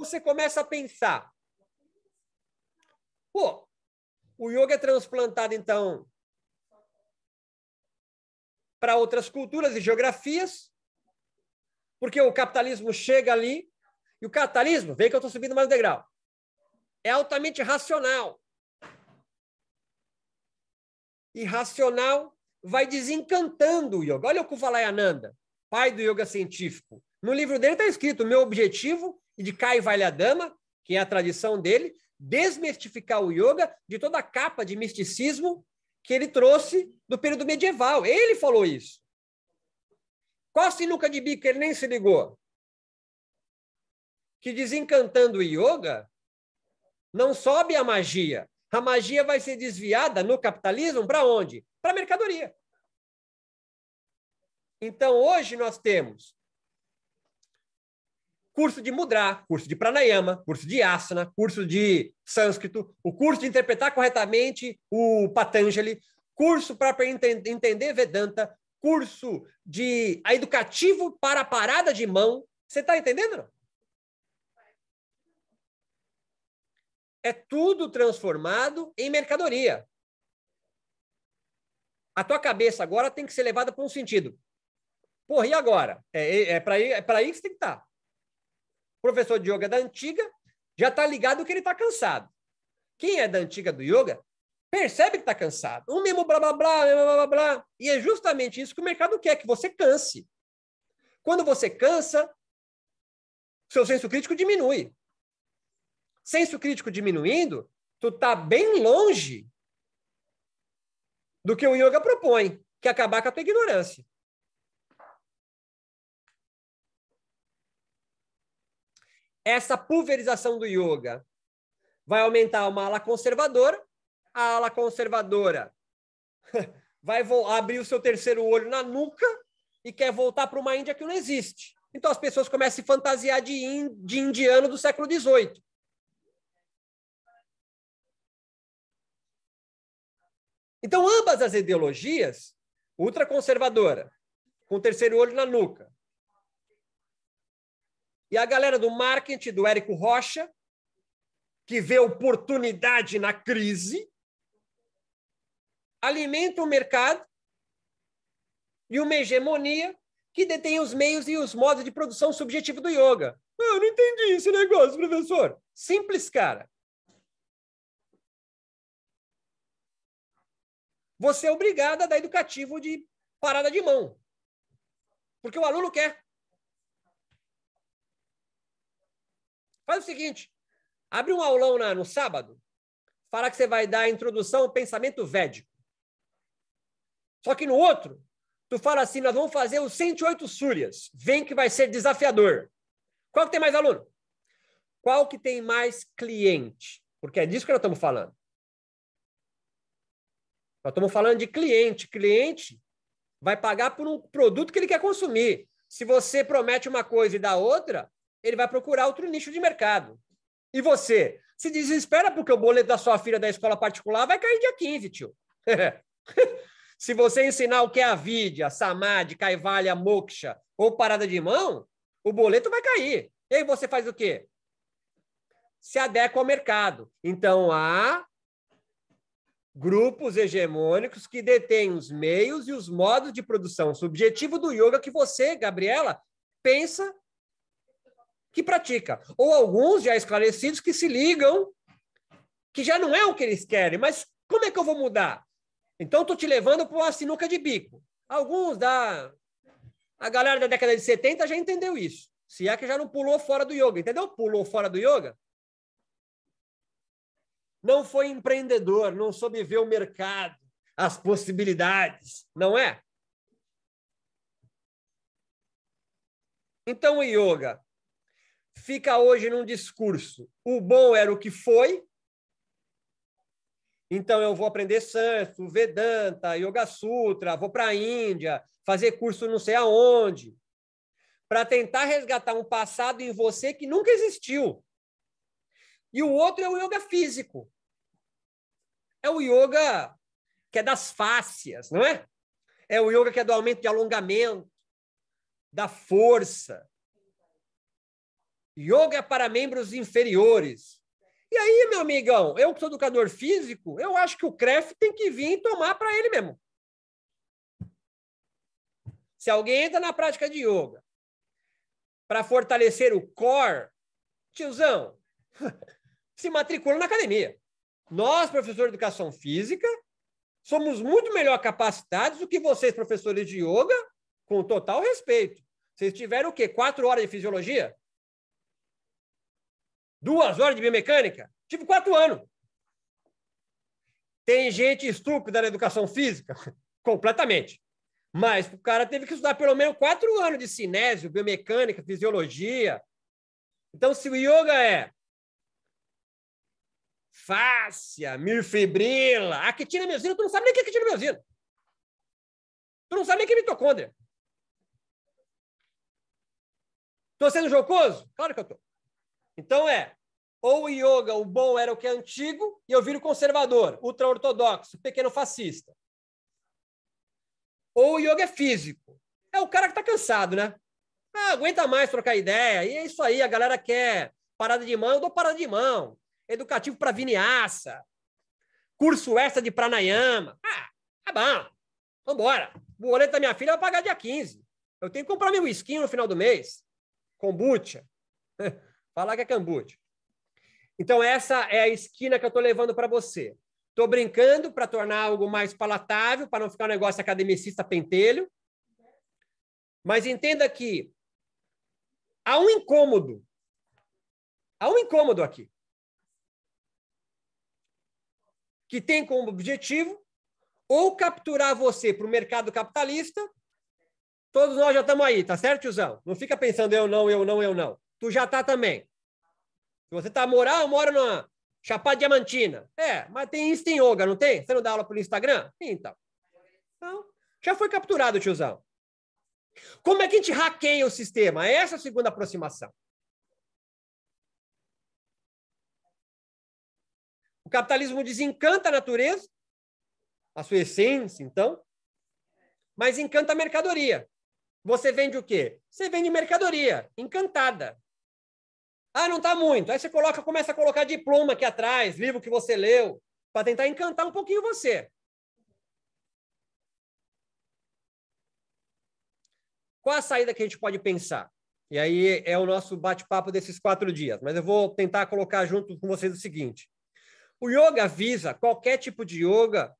você começa a pensar. Pô, o yoga é transplantado, então, para outras culturas e geografias, porque o capitalismo chega ali, e o capitalismo, vê que eu estou subindo mais degrau, é altamente racional. E racional vai desencantando o yoga. Olha o Kuvalayananda, pai do yoga científico. No livro dele está escrito: meu objetivo e de Kai Vale a Dama, que é a tradição dele, desmistificar o yoga de toda a capa de misticismo que ele trouxe do período medieval. Ele falou isso. Qual e sinuca de bico ele nem se ligou? Que desencantando o yoga, não sobe a magia. A magia vai ser desviada no capitalismo para onde? Para a mercadoria. Então, hoje nós temos curso de mudra, curso de pranayama, curso de asana, curso de sânscrito, o curso de interpretar corretamente o Patanjali, curso para entender Vedanta, curso de educativo para a parada de mão. Você está entendendo? Não? É tudo transformado em mercadoria. A tua cabeça agora tem que ser levada para um sentido. Porra, e agora? É, é, é para aí, é aí que você tem que estar. Tá professor de yoga é da antiga, já está ligado que ele está cansado. Quem é da antiga do yoga percebe que está cansado. Um mesmo blá, blá, blá, blá, blá, blá. E é justamente isso que o mercado quer, que você canse. Quando você cansa, seu senso crítico diminui. Senso crítico diminuindo, tu tá bem longe do que o yoga propõe, que é acabar com a tua ignorância. Essa pulverização do yoga vai aumentar uma ala conservadora, a ala conservadora vai abrir o seu terceiro olho na nuca e quer voltar para uma Índia que não existe. Então as pessoas começam a se fantasiar de, in, de indiano do século XVIII. Então ambas as ideologias, ultraconservadora, com o terceiro olho na nuca, e a galera do marketing, do Érico Rocha, que vê oportunidade na crise, alimenta o mercado e uma hegemonia que detém os meios e os modos de produção subjetivo do yoga. Eu não entendi esse negócio, professor. Simples, cara. Você é obrigado a dar educativo de parada de mão. Porque o aluno quer. Faz o seguinte: abre um aulão na, no sábado, fala que você vai dar a introdução ao pensamento védico. Só que no outro, tu fala assim: nós vamos fazer os 108 súrias. Vem que vai ser desafiador. Qual que tem mais aluno? Qual que tem mais cliente? Porque é disso que nós estamos falando. Nós estamos falando de cliente. Cliente vai pagar por um produto que ele quer consumir. Se você promete uma coisa e dá outra, ele vai procurar outro nicho de mercado. E você se desespera porque o boleto da sua filha da escola particular vai cair dia 15, tio. se você ensinar o que é a vidya, samadhi, kaivalya, moksha ou parada de mão, o boleto vai cair. E aí você faz o quê? Se adequa ao mercado. Então há grupos hegemônicos que detêm os meios e os modos de produção subjetivo do yoga que você, Gabriela, pensa que pratica, ou alguns já esclarecidos que se ligam, que já não é o que eles querem, mas como é que eu vou mudar? Então, estou te levando para uma sinuca de bico. Alguns da. A galera da década de 70 já entendeu isso. Se é que já não pulou fora do yoga, entendeu? Pulou fora do yoga. Não foi empreendedor, não soube ver o mercado, as possibilidades, não é? Então, o yoga fica hoje num discurso: o bom era o que foi, então eu vou aprender santo, Vedanta, Yoga Sutra, vou para a Índia, fazer curso não sei aonde, para tentar resgatar um passado em você que nunca existiu. E o outro é o yoga físico. É o yoga que é das fáscias, não é? É o yoga que é do aumento de alongamento, da força, Yoga é para membros inferiores. E aí, meu amigão, eu que sou educador físico, eu acho que o CREF tem que vir tomar para ele mesmo. Se alguém entra na prática de yoga para fortalecer o core, tiozão, se matricula na academia. Nós, professores de educação física, somos muito melhor capacitados do que vocês, professores de yoga, com total respeito. Vocês tiveram o quê? Quatro horas de fisiologia? Duas horas de biomecânica? Tive quatro anos. Tem gente estúpida na educação física? Completamente. Mas o cara teve que estudar pelo menos quatro anos de cinésio, biomecânica, fisiologia. Então, se o yoga é fáscia, mirfibrila, actina miosina, tu não sabe nem o que é actina miosina. Tu não sabe nem o que é mitocôndria. Tô sendo jocoso? Claro que eu tô. Então é, ou o yoga, o bom era o que é antigo, e eu viro conservador, ultra-ortodoxo, pequeno fascista. Ou o yoga é físico. É o cara que está cansado, né? Ah, aguenta mais trocar ideia. E é isso aí, a galera quer parada de mão, eu dou parada de mão. Educativo para vinyasa. Curso extra de pranayama. Ah, tá bom. Vambora. O boleto da minha filha vai pagar dia 15. Eu tenho que comprar meu esquinho no final do mês. Kombucha. Falar que é Cambute. Então, essa é a esquina que eu estou levando para você. Estou brincando para tornar algo mais palatável, para não ficar um negócio academicista pentelho. Mas entenda que há um incômodo. Há um incômodo aqui. Que tem como objetivo ou capturar você para o mercado capitalista. Todos nós já estamos aí, tá certo, tiozão? Não fica pensando eu não, eu não, eu não tu já tá também. Se você tá moral, eu moro na Chapada Diamantina. É, mas tem isso em Yoga, não tem? Você não dá aula pelo Instagram? Então. Então, já foi capturado, tiozão. Como é que a gente hackeia o sistema? É essa é a segunda aproximação. O capitalismo desencanta a natureza, a sua essência, então, mas encanta a mercadoria. Você vende o quê? Você vende mercadoria encantada. Ah, não está muito. Aí você coloca, começa a colocar diploma aqui atrás, livro que você leu, para tentar encantar um pouquinho você. Qual a saída que a gente pode pensar? E aí é o nosso bate-papo desses quatro dias, mas eu vou tentar colocar junto com vocês o seguinte: o yoga visa, qualquer tipo de yoga,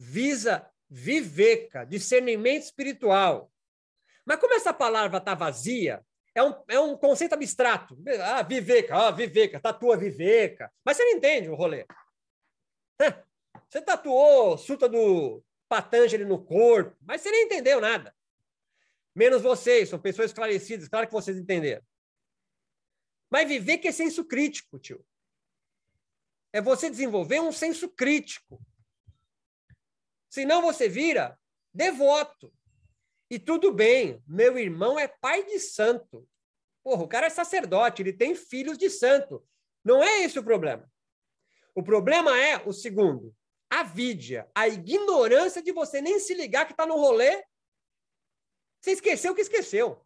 visa viveca, discernimento espiritual. Mas como essa palavra está vazia, é um, é um conceito abstrato. Ah, Viveca, ah, Viveca, tatua Viveca. Mas você não entende o rolê. Você tatuou suta do Patanjali no corpo, mas você nem entendeu nada. Menos vocês, são pessoas esclarecidas, claro que vocês entenderam. Mas viver que é senso crítico, tio. É você desenvolver um senso crítico. Senão você vira devoto. E tudo bem, meu irmão é pai de santo. Porra, o cara é sacerdote, ele tem filhos de santo. Não é esse o problema. O problema é o segundo: a vídia, a ignorância de você nem se ligar que está no rolê. Você esqueceu que esqueceu.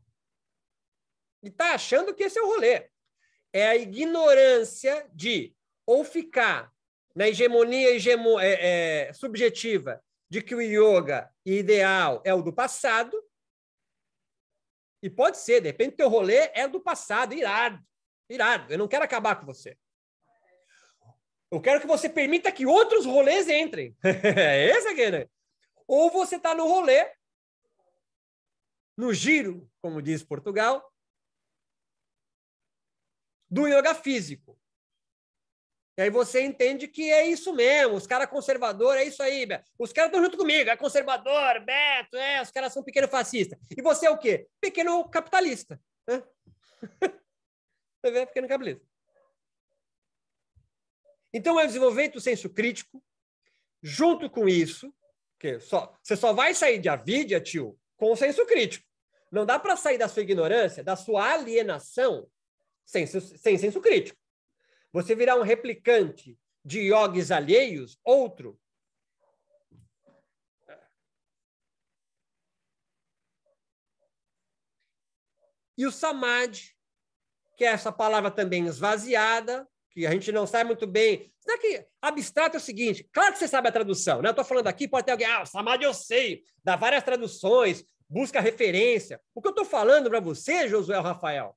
E está achando que esse é o rolê. É a ignorância de ou ficar na hegemonia hegemo, é, é, subjetiva de que o yoga ideal é o do passado, e pode ser, de repente, teu rolê é do passado, irado, irado. Eu não quero acabar com você. Eu quero que você permita que outros rolês entrem. É esse aqui, né? Ou você está no rolê, no giro, como diz Portugal, do yoga físico. E aí você entende que é isso mesmo, os caras conservadores, é isso aí, Beto. Os caras estão junto comigo, é conservador, Beto, é, os caras são pequeno fascista. E você é o quê? Pequeno capitalista. Né? você vê, pequeno capitalista. Então é o desenvolvimento do senso crítico, junto com isso, que só, você só vai sair de avidia, tio, com o senso crítico. Não dá para sair da sua ignorância, da sua alienação, sem, sem senso crítico. Você virar um replicante de iogues alheios, outro. E o samadhi, que é essa palavra também esvaziada, que a gente não sabe muito bem. Será que abstrato é o seguinte? Claro que você sabe a tradução, né? Eu estou falando aqui, pode ter alguém, ah, samadhi eu sei, dá várias traduções, busca referência. O que eu estou falando para você, Josué Rafael,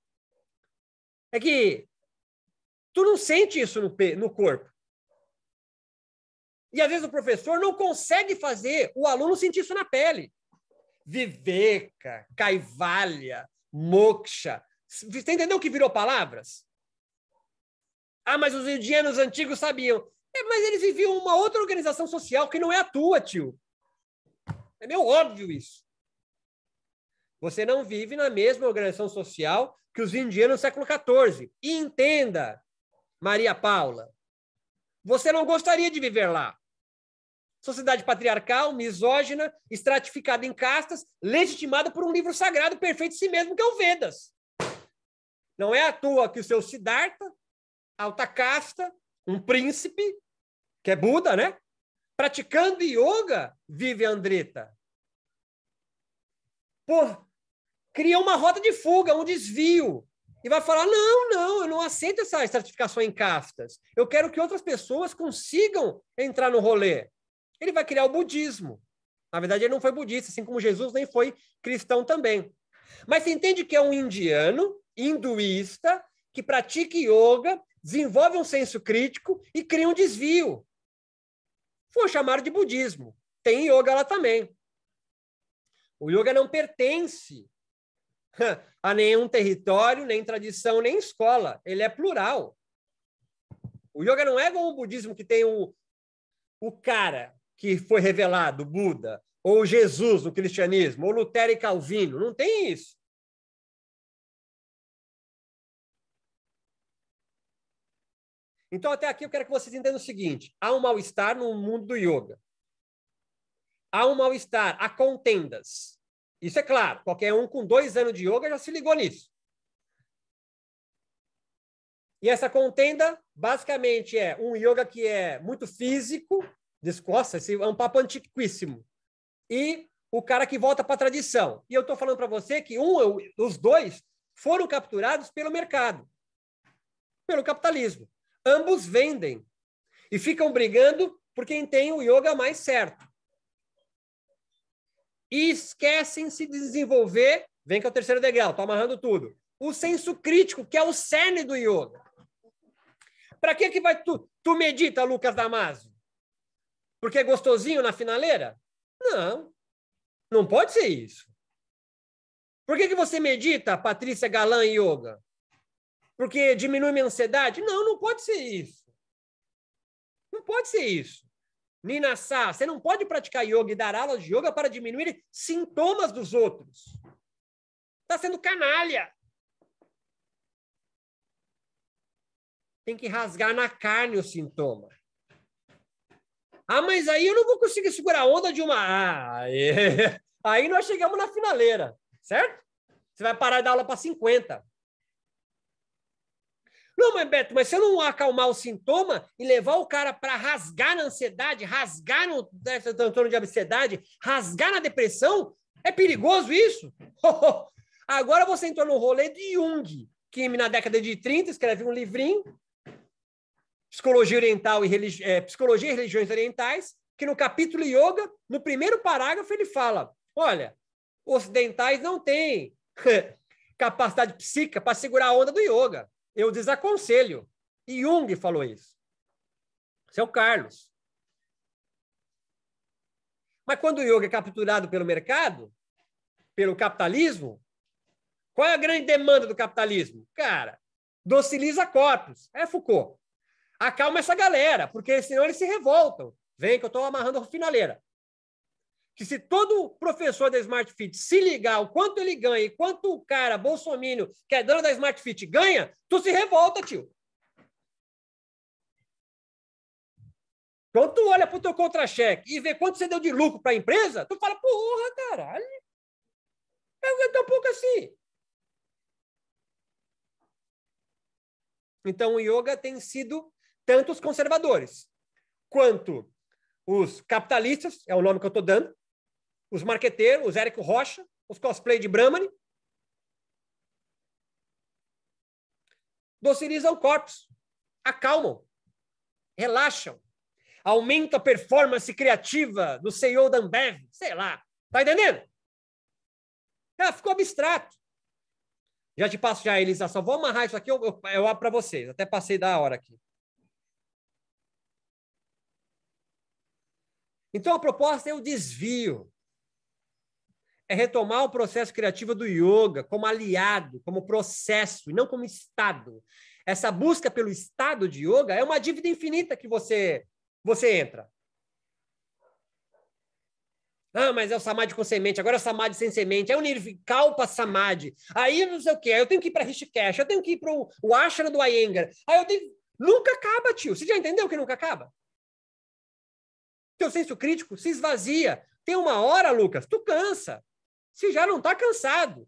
é que tu não sente isso no, no corpo. E às vezes o professor não consegue fazer o aluno sentir isso na pele. Viveca, caivalha, moksha. Você entendeu que virou palavras? Ah, mas os indianos antigos sabiam. É, mas eles viviam uma outra organização social que não é a tua, tio. É meio óbvio isso. Você não vive na mesma organização social que os indianos no século XIV. E entenda, Maria Paula. Você não gostaria de viver lá. Sociedade patriarcal, misógina, estratificada em castas, legitimada por um livro sagrado perfeito em si mesmo, que é o Vedas. Não é à toa que o seu Siddhartha, alta casta, um príncipe, que é Buda, né? Praticando yoga, vive Andrita. Por, cria uma rota de fuga, um desvio e vai falar: não, não, eu não aceito essa estratificação em castas. Eu quero que outras pessoas consigam entrar no rolê. Ele vai criar o budismo. Na verdade, ele não foi budista, assim como Jesus nem foi cristão também. Mas você entende que é um indiano, hinduísta, que pratica yoga, desenvolve um senso crítico e cria um desvio. Foi chamado de budismo. Tem yoga lá também. O yoga não pertence a nenhum território, nem tradição, nem escola. Ele é plural. O yoga não é como o budismo que tem o, o cara que foi revelado, Buda, ou Jesus no cristianismo, ou Lutero e Calvino. Não tem isso. Então, até aqui, eu quero que vocês entendam o seguinte: há um mal-estar no mundo do yoga. Há um mal-estar, há contendas. Isso é claro, qualquer um com dois anos de yoga já se ligou nisso. E essa contenda, basicamente, é um yoga que é muito físico, descosta, esse é um papo antiquíssimo, e o cara que volta para a tradição. E eu estou falando para você que um, os dois foram capturados pelo mercado, pelo capitalismo. Ambos vendem e ficam brigando por quem tem o yoga mais certo e esquecem-se de desenvolver, vem que é o terceiro degrau, estou tá amarrando tudo, o senso crítico, que é o cerne do yoga. Para que que vai tu, tu medita, Lucas Damasio? Porque é gostosinho na finaleira? Não, não pode ser isso. Por que, que você medita, Patrícia Galan Yoga? Porque diminui minha ansiedade? Não, não pode ser isso. Não pode ser isso. Ninassá, você não pode praticar yoga e dar aulas de yoga para diminuir sintomas dos outros. Está sendo canalha. Tem que rasgar na carne o sintoma. Ah, mas aí eu não vou conseguir segurar a onda de uma. Ah, é. Aí nós chegamos na finaleira, certo? Você vai parar de dar aula para 50. Não, mas Beto, mas se eu não acalmar o sintoma e levar o cara para rasgar na ansiedade, rasgar no né, transtorno de ansiedade, rasgar na depressão, é perigoso isso? Agora você entrou no rolê de Jung, que na década de 30 escreve um livrinho, Psicologia Oriental e Religi é, Psicologia e Religiões Orientais, que no capítulo Yoga, no primeiro parágrafo, ele fala: olha, ocidentais não têm capacidade psíquica para segurar a onda do yoga. Eu desaconselho. E Jung falou isso. Seu Carlos. Mas quando o yoga é capturado pelo mercado, pelo capitalismo, qual é a grande demanda do capitalismo? Cara, dociliza corpos. É Foucault. Acalma essa galera, porque senão eles se revoltam. Vem que eu estou amarrando a finaleira que se todo professor da Smart Fit se ligar o quanto ele ganha e quanto o cara Bolsonaro, que é dono da Smart Fit, ganha, tu se revolta, tio. Quando tu olha pro teu contra-cheque e vê quanto você deu de lucro para a empresa, tu fala, porra, caralho. Eu um tão pouco assim. Então, o yoga tem sido tanto os conservadores quanto os capitalistas, é o nome que eu estou dando, os marqueteiros, os Érico Rocha, os cosplay de Brahmani. Docilizam corpos, acalmam, relaxam, aumenta a performance criativa do CEO da Ambev, sei lá. Tá entendendo? Ela ah, ficou abstrato. Já te passo já a elisação. Vou amarrar isso aqui, eu, eu, eu abro para vocês. Até passei da hora aqui. Então a proposta é o desvio é retomar o processo criativo do yoga como aliado, como processo, e não como estado. Essa busca pelo estado de yoga é uma dívida infinita que você, você entra. Ah, mas é o samadhi com semente, agora é o samadhi sem semente, é o nirvikalpa samadhi. Aí não sei o quê, eu tenho que ir para Rishikesh, eu tenho que ir para o ashram do Iyengar. Aí eu tenho... Nunca acaba, tio. Você já entendeu que nunca acaba? Teu senso crítico se esvazia. Tem uma hora, Lucas, tu cansa se já não está cansado.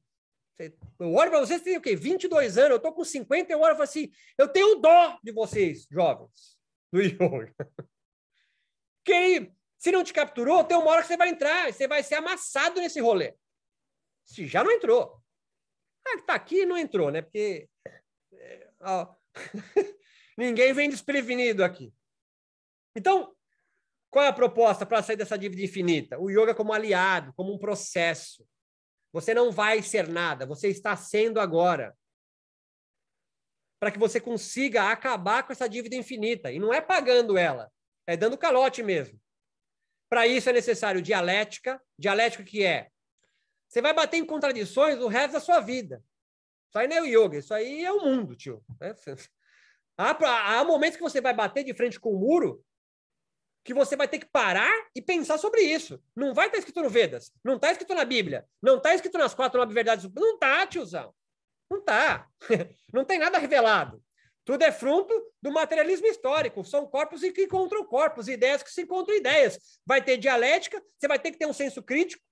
Eu olho para vocês, tem o quê? 22 anos, eu estou com 50, eu olho e falo assim, eu tenho dó de vocês, jovens, do yoga. Porque aí, se não te capturou, tem uma hora que você vai entrar, você vai ser amassado nesse rolê. Se já não entrou. Ah, está aqui não entrou, né? Porque é, ó, ninguém vem desprevenido aqui. Então, qual é a proposta para sair dessa dívida infinita? O yoga como aliado, como um processo você não vai ser nada, você está sendo agora. Para que você consiga acabar com essa dívida infinita. E não é pagando ela, é dando calote mesmo. Para isso é necessário dialética. Dialética que é? Você vai bater em contradições o resto da sua vida. Isso aí não é o yoga, isso aí é o mundo, tio. Há, há momentos que você vai bater de frente com o muro que você vai ter que parar e pensar sobre isso. Não vai estar tá escrito no Vedas, não está escrito na Bíblia, não está escrito nas quatro nove verdades. Não tá, tiozão. Não tá. Não tem nada revelado. Tudo é fruto do materialismo histórico. São corpos que encontram corpos, ideias que se encontram ideias. Vai ter dialética, você vai ter que ter um senso crítico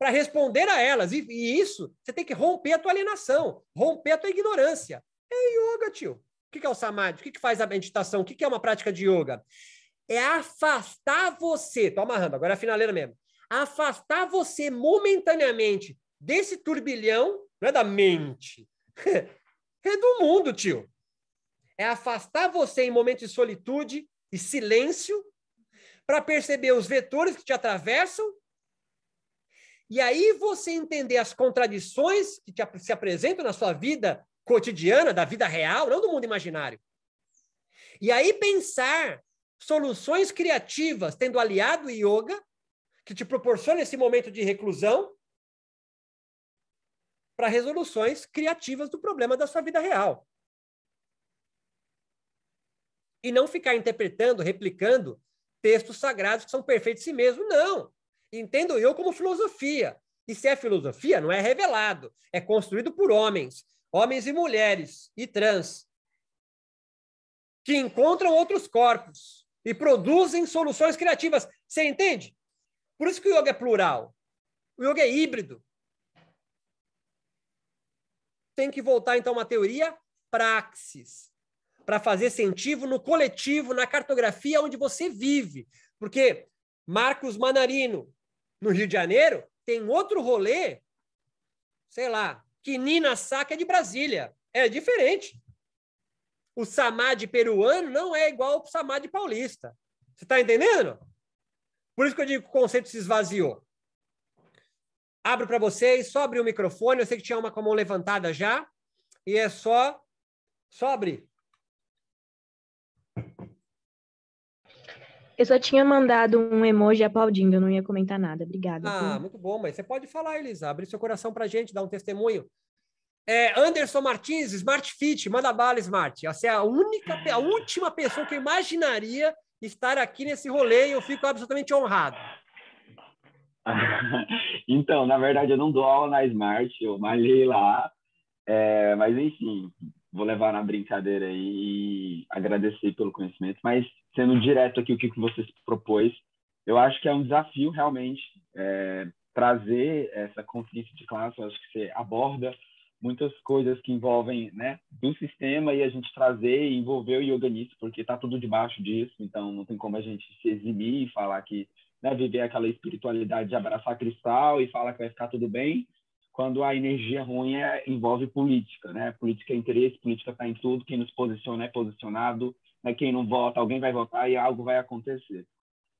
para responder a elas. E, e, isso, você tem que romper a tua alienação, romper a tua ignorância. É yoga, tio. O que é o samadhi? O que faz a meditação? O que é uma prática de yoga? é afastar você, tô amarrando, agora é a finaleira mesmo, afastar você momentaneamente desse turbilhão, não é da mente, é do mundo, tio. É afastar você em momentos de solitude e silêncio para perceber os vetores que te atravessam e aí você entender as contradições que te, se apresentam na sua vida cotidiana, da vida real, não do mundo imaginário. E aí pensar soluções criativas, tendo aliado yoga, que te proporciona esse momento de reclusão, para resoluções criativas do problema da sua vida real. E não ficar interpretando, replicando textos sagrados que são perfeitos em si mesmo, não. Entendo eu como filosofia. E se é filosofia, não é revelado, é construído por homens, homens e mulheres e trans, que encontram outros corpos e produzem soluções criativas. Você entende? Por isso que o yoga é plural. O yoga é híbrido. Tem que voltar, então, uma teoria praxis para fazer sentido no coletivo, na cartografia onde você vive. Porque Marcos Manarino, no Rio de Janeiro, tem outro rolê, sei lá, que Nina Saca é de Brasília. É diferente o samad peruano não é igual ao samad paulista. Você está entendendo? Por isso que eu digo que o conceito se esvaziou. Abro para vocês, só abrir o microfone. Eu sei que tinha uma com a mão levantada já. E é só, só abrir. Eu só tinha mandado um emoji aplaudindo, eu não ia comentar nada. Obrigada. Ah, muito bom, mas você pode falar, Elisa. Abre seu coração para gente, dar um testemunho. É, Anderson Martins, Smart Fit, manda bala, Smart. Você é a única, a última pessoa que eu imaginaria estar aqui nesse rolê e eu fico absolutamente honrado. então, na verdade, eu não dou aula na Smart, eu malhei lá. É, mas, enfim, vou levar na brincadeira aí e agradecer pelo conhecimento. Mas, sendo direto aqui o que você se propôs, eu acho que é um desafio realmente é, trazer essa consciência de classe. Eu acho que você aborda muitas coisas que envolvem né, do sistema e a gente trazer e envolver o yoga nisso, porque está tudo debaixo disso, então não tem como a gente se eximir e falar que né, viver aquela espiritualidade de abraçar cristal e falar que vai ficar tudo bem, quando a energia ruim é, envolve política, né? Política é interesse, política está em tudo, quem nos posiciona é posicionado, né? quem não vota, alguém vai votar e algo vai acontecer.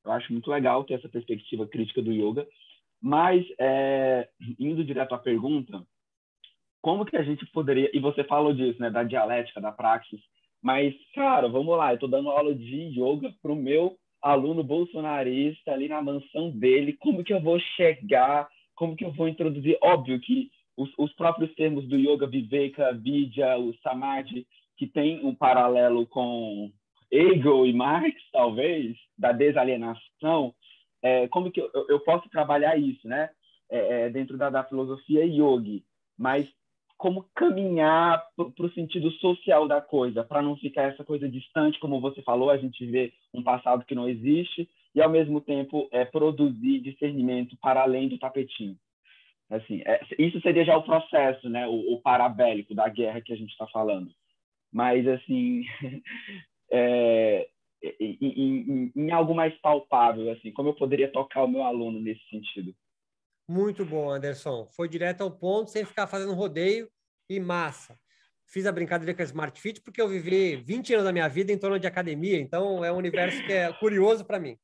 Eu acho muito legal ter essa perspectiva crítica do yoga, mas é, indo direto à pergunta, como que a gente poderia. E você falou disso, né? Da dialética, da praxis. Mas, cara, vamos lá, eu estou dando aula de yoga para o meu aluno bolsonarista ali na mansão dele. Como que eu vou chegar? Como que eu vou introduzir? Óbvio que os, os próprios termos do yoga, Viveka, Vidya, o Samadhi, que tem um paralelo com Hegel e Marx, talvez, da desalienação, é, como que eu, eu, posso trabalhar isso, né? É, é, dentro da, da filosofia yogi. Mas como caminhar para o sentido social da coisa, para não ficar essa coisa distante, como você falou, a gente vê um passado que não existe e ao mesmo tempo é produzir discernimento para além do tapetinho. Assim, é, isso seria já o processo, né, o, o parabélico da guerra que a gente está falando. Mas assim, é, em, em, em algo mais palpável, assim, como eu poderia tocar o meu aluno nesse sentido? Muito bom, Anderson. Foi direto ao ponto, sem ficar fazendo rodeio e massa. Fiz a brincadeira com a Smart Fit porque eu vivi 20 anos da minha vida em torno de academia, então é um universo que é curioso para mim.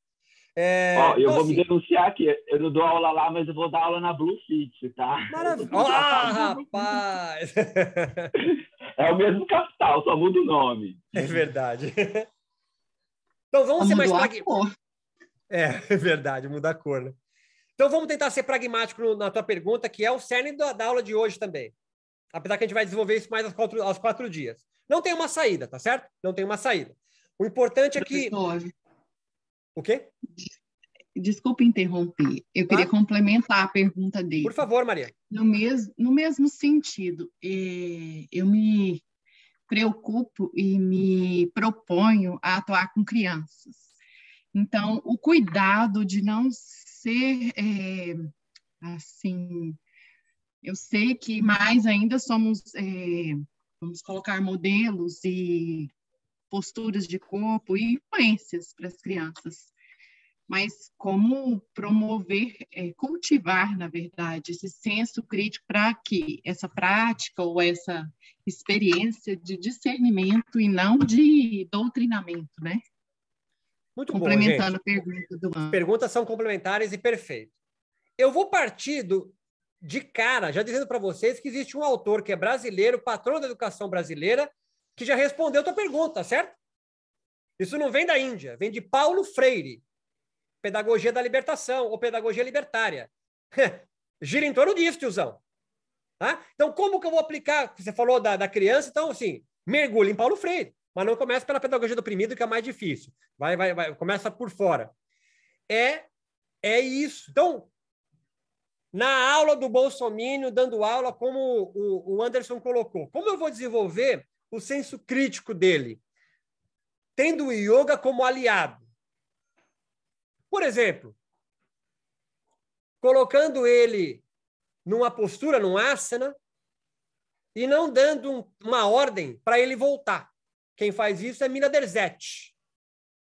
É, Ó, eu então, vou assim, me denunciar aqui. Eu não dou aula lá, mas eu vou dar aula na Blue Fit, tá? Maravilha. Ah, rapaz! é o mesmo capital, só muda o nome. É verdade. Então vamos, ser mais pragmáticos. É, é verdade, muda a cor, né? Então vamos tentar ser pragmático na tua pergunta, que é o cerne da, da aula de hoje também. Apesar que a gente vai desenvolver isso mais aos quatro, aos quatro dias. Não tem uma saída, tá certo? Não tem uma saída. O importante é que. o quê? Desculpe interromper. Eu ah? queria complementar a pergunta dele. Por favor, Maria. No no mesmo sentido, é, eu me preocupo e me proponho a atuar com crianças. Então, o cuidado de não ser é, assim. Eu sei que mais ainda somos, é, vamos colocar modelos e posturas de corpo e influências para as crianças, mas como promover, é, cultivar, na verdade, esse senso crítico para que essa prática ou essa experiência de discernimento e não de doutrinamento, né? Muito Complementando bom, gente. a pergunta do As perguntas são complementares e perfeito. Eu vou partir do, de cara, já dizendo para vocês que existe um autor que é brasileiro, patrão da educação brasileira, que já respondeu a tua pergunta, certo? Isso não vem da Índia, vem de Paulo Freire, Pedagogia da Libertação ou Pedagogia Libertária. Gira em torno disso, tiozão. Tá? Então, como que eu vou aplicar? Você falou da, da criança, então, assim, mergulhe em Paulo Freire mas não começa pela pedagogia do oprimido, que é mais difícil. Vai, vai, vai, começa por fora. É, é isso. Então, na aula do Bolsonaro, dando aula, como o, o Anderson colocou, como eu vou desenvolver o senso crítico dele? Tendo o yoga como aliado. Por exemplo, colocando ele numa postura, num asana, e não dando uma ordem para ele voltar. Quem faz isso é Mina Derzetti,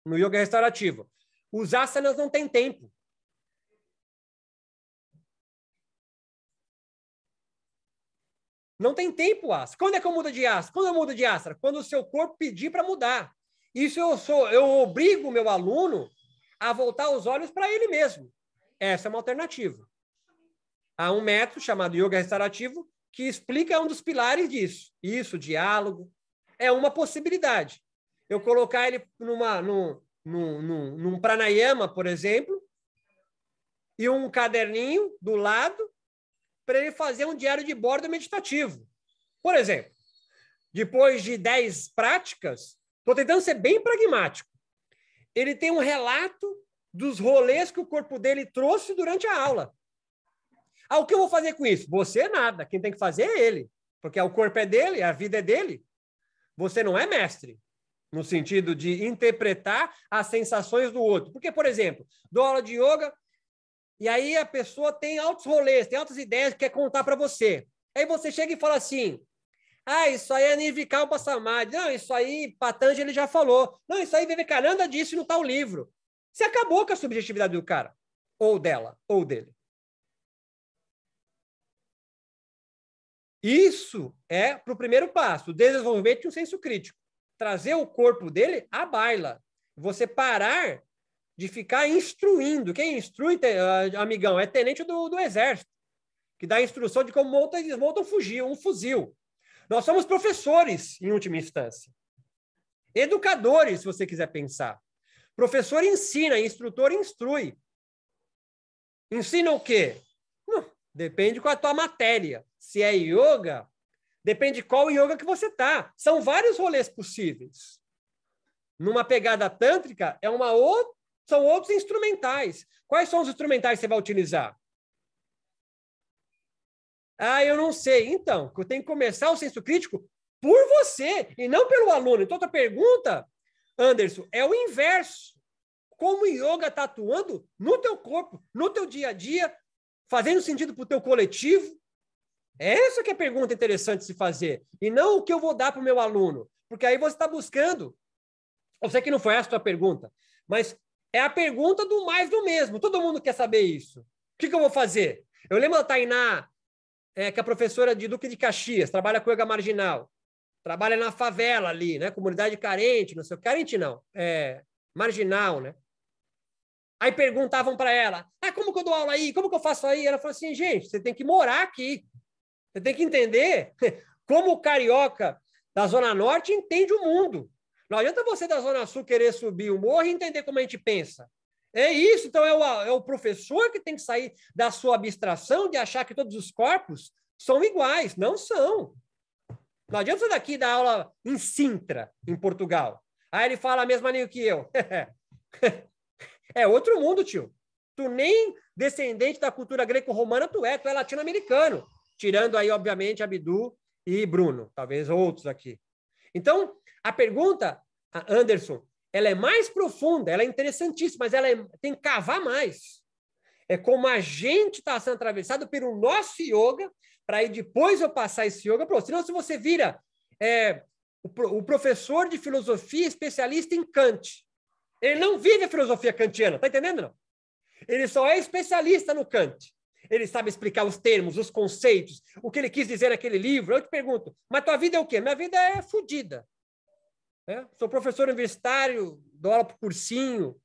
no yoga restaurativo. Os asanas não têm tempo. Não tem tempo, asana. Quando é que eu mudo de asana? Quando eu mudo de asana? Quando o seu corpo pedir para mudar. Isso eu sou, eu obrigo o meu aluno a voltar os olhos para ele mesmo. Essa é uma alternativa. Há um método chamado yoga restaurativo que explica é um dos pilares disso. Isso, diálogo, é uma possibilidade. Eu colocar ele numa, num, num, num, num pranayama, por exemplo, e um caderninho do lado para ele fazer um diário de bordo meditativo. Por exemplo, depois de 10 práticas, estou tentando ser bem pragmático. Ele tem um relato dos rolês que o corpo dele trouxe durante a aula. Ah, o que eu vou fazer com isso? Você nada. Quem tem que fazer é ele. Porque o corpo é dele, a vida é dele. Você não é mestre no sentido de interpretar as sensações do outro. Porque, por exemplo, dou aula de yoga e aí a pessoa tem altos rolês, tem altas ideias que quer contar para você. Aí você chega e fala assim: ah, isso aí é Nirvikalpa Samadhi. Não, isso aí Patanjali já falou. Não, isso aí Vivekananda disse no tal livro. Você acabou com a subjetividade do cara, ou dela, ou dele. Isso é para o primeiro passo, o desenvolvimento de um senso crítico. Trazer o corpo dele à baila. Você parar de ficar instruindo. Quem instrui, ah, amigão, é tenente do, do exército, que dá instrução de como monta um fuzil, um fuzil. Nós somos professores, em última instância. Educadores, se você quiser pensar. Professor ensina, instrutor instrui. Ensina o quê? Não, hum, depende com a tua matéria se é yoga, depende qual yoga que você tá. São vários rolês possíveis. Numa pegada tântrica, é uma outra, são outros instrumentais. Quais são os instrumentais que você vai utilizar? Ah, eu não sei. Então, eu tenho que começar o senso crítico por você e não pelo aluno. Então, outra pergunta, Anderson, é o inverso. Como o yoga está atuando no teu corpo, no teu dia a dia, fazendo sentido para o teu coletivo? É essa que é a pergunta interessante de se fazer. E não o que eu vou dar para o meu aluno. Porque aí você está buscando. Eu sei que não foi essa a sua pergunta, mas é a pergunta do mais do mesmo. Todo mundo quer saber isso. O que, que eu vou fazer? Eu lembro da Tainá, é, que é professora de Duque de Caxias, trabalha com yoga marginal. Trabalha na favela ali, né? Comunidade carente, não sei o Carente não, é marginal, né? Aí perguntavam para ela: ah, como que eu dou aula aí? Como que eu faço aí? Ela falou assim: gente, você tem que morar aqui. Você tem que entender como o carioca da Zona Norte entende o mundo. Não adianta você da Zona Sul querer subir o morro e entender como a gente pensa. É isso, então é o, é o professor que tem que sair da sua abstração de achar que todos os corpos são iguais. Não são. Não adianta você daqui dar aula em Sintra, em Portugal. Aí ele fala a mesma língua que eu. é outro mundo, tio. Tu nem descendente da cultura greco-romana tu é, tu é latino-americano tirando aí, obviamente, Abdu e Bruno, talvez outros aqui. Então, a pergunta, Anderson, ela é mais profunda, ela é interessantíssima, mas ela é, tem que cavar mais. É como a gente está sendo atravessado pelo nosso yoga, para aí depois eu passar esse yoga para você. Senão, se você vira é, o, o professor de filosofia especialista em Kant, ele não vive a filosofia kantiana, tá entendendo? Não? Ele só é especialista no Kant ele sabe explicar os termos, os conceitos, o que ele quis dizer naquele livro. Eu te pergunto, mas tua vida é o quê? Minha vida é fodida. Né? Sou professor universitário, dou aula para cursinho.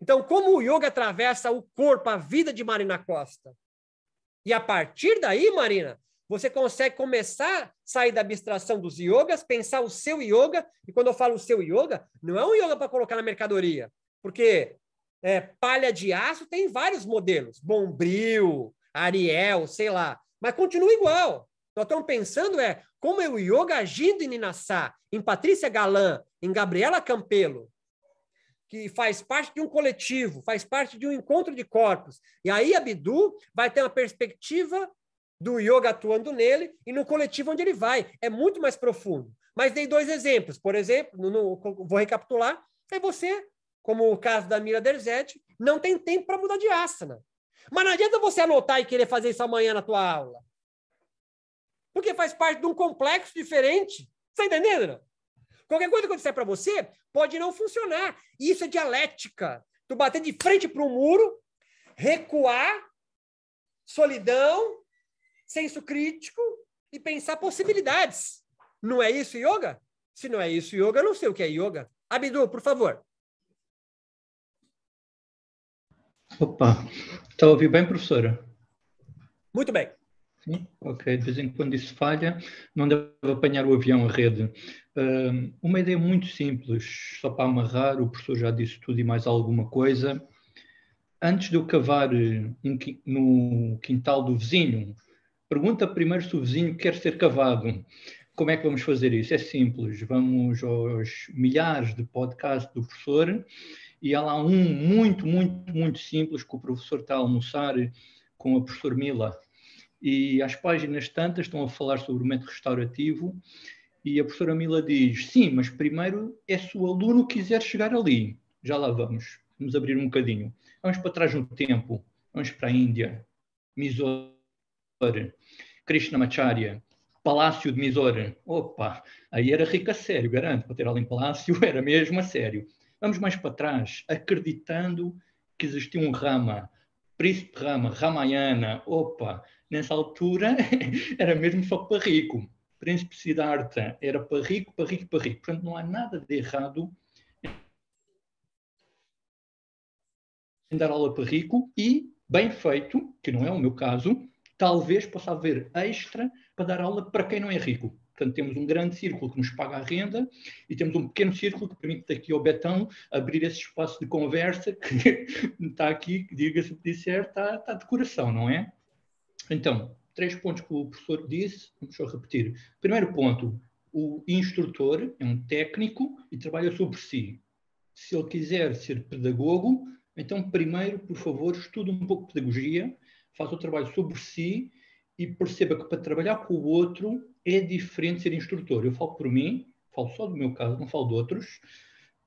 Então, como o yoga atravessa o corpo, a vida de Marina Costa? E a partir daí, Marina, você consegue começar a sair da abstração dos yogas, pensar o seu yoga. E quando eu falo o seu yoga, não é um yoga para colocar na mercadoria. Porque é, palha de aço, tem vários modelos. Bombril, Ariel, sei lá. Mas continua igual. Nós estamos pensando é como é o yoga agindo em Ninassá, em Patrícia Galan, em Gabriela Campelo, que faz parte de um coletivo, faz parte de um encontro de corpos. E aí a Bidu vai ter uma perspectiva do yoga atuando nele e no coletivo onde ele vai. É muito mais profundo. Mas dei dois exemplos. Por exemplo, no, no, vou recapitular, é você como o caso da Mira Derzetti, não tem tempo para mudar de asana. Mas não adianta você anotar e querer fazer isso amanhã na tua aula. Porque faz parte de um complexo diferente. Está entendendo? Não? Qualquer coisa que eu disser para você pode não funcionar. Isso é dialética. Tu bater de frente para o muro, recuar, solidão, senso crítico e pensar possibilidades. Não é isso yoga? Se não é isso yoga, eu não sei o que é yoga. Abdu, por favor. Opa, está a ouvir bem, professora? Muito bem. Sim? Ok, de vez em quando isso falha, não deve apanhar o avião a rede. Hum, uma ideia muito simples, só para amarrar, o professor já disse tudo e mais alguma coisa. Antes de eu cavar eh, um, no quintal do vizinho, pergunta primeiro se o vizinho quer ser cavado. Como é que vamos fazer isso? É simples, vamos aos milhares de podcasts do professor e há lá um muito, muito, muito simples que o professor está a almoçar com a professora Mila. E as páginas tantas estão a falar sobre o método restaurativo e a professora Mila diz, sim, mas primeiro é se o aluno quiser chegar ali. Já lá vamos. Vamos abrir um bocadinho. Vamos para trás no tempo. Vamos para a Índia. Misor. Krishnamacharya. Palácio de Misor. Opa, aí era rico a sério, garanto. Para ter ali em palácio era mesmo a sério. Vamos mais para trás, acreditando que existia um Rama, Príncipe Rama, Ramayana, opa, nessa altura era mesmo só para rico. Príncipe Siddhartha era para rico, para rico, para rico. Portanto, não há nada de errado em dar aula para rico e, bem feito, que não é o meu caso, talvez possa haver extra para dar aula para quem não é rico. Portanto, temos um grande círculo que nos paga a renda e temos um pequeno círculo que permite aqui ao Betão abrir esse espaço de conversa que está aqui, diga-se o que disser, está, está de coração, não é? Então, três pontos que o professor disse, vamos eu repetir. Primeiro ponto, o instrutor é um técnico e trabalha sobre si. Se ele quiser ser pedagogo, então primeiro, por favor, estude um pouco de pedagogia, faça o trabalho sobre si e perceba que para trabalhar com o outro é diferente ser instrutor. Eu falo por mim, falo só do meu caso, não falo de outros.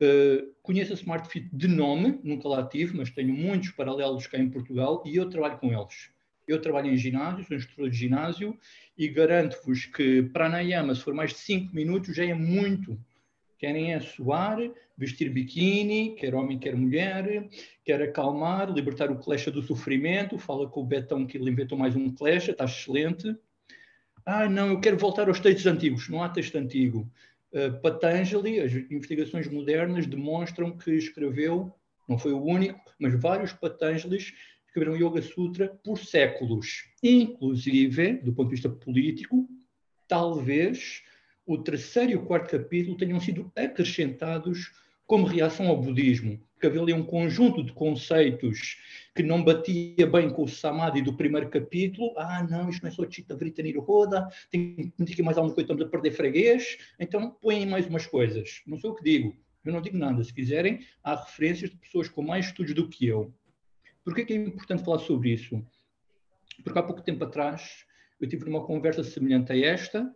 Uh, conheço a Smart Fit de nome, nunca lá tive, mas tenho muitos paralelos cá em Portugal e eu trabalho com eles. Eu trabalho em ginásio, sou instrutor de ginásio e garanto-vos que pranayama, se for mais de 5 minutos, já é muito. Querem é suar, vestir biquíni, quer homem, quer mulher, quer acalmar, libertar o klecha do sofrimento. Fala com o Betão que ele inventou mais um klecha, está excelente. Ah, não, eu quero voltar aos textos antigos. Não há texto antigo. Uh, Patanjali, as investigações modernas demonstram que escreveu, não foi o único, mas vários Patanjalis escreveram Yoga Sutra por séculos. Inclusive, do ponto de vista político, talvez o terceiro e o quarto capítulo tenham sido acrescentados como reação ao budismo, que havia ali um conjunto de conceitos que não batia bem com o samadhi do primeiro capítulo. Ah, não, isto não é só Chitta Vritta Nirohoda, tem que aqui mais alguma coisa, estamos a perder freguês, então põem mais umas coisas. Não sou o que digo, eu não digo nada. Se quiserem, há referências de pessoas com mais estudos do que eu. Por é que é importante falar sobre isso? Porque há pouco tempo atrás eu tive uma conversa semelhante a esta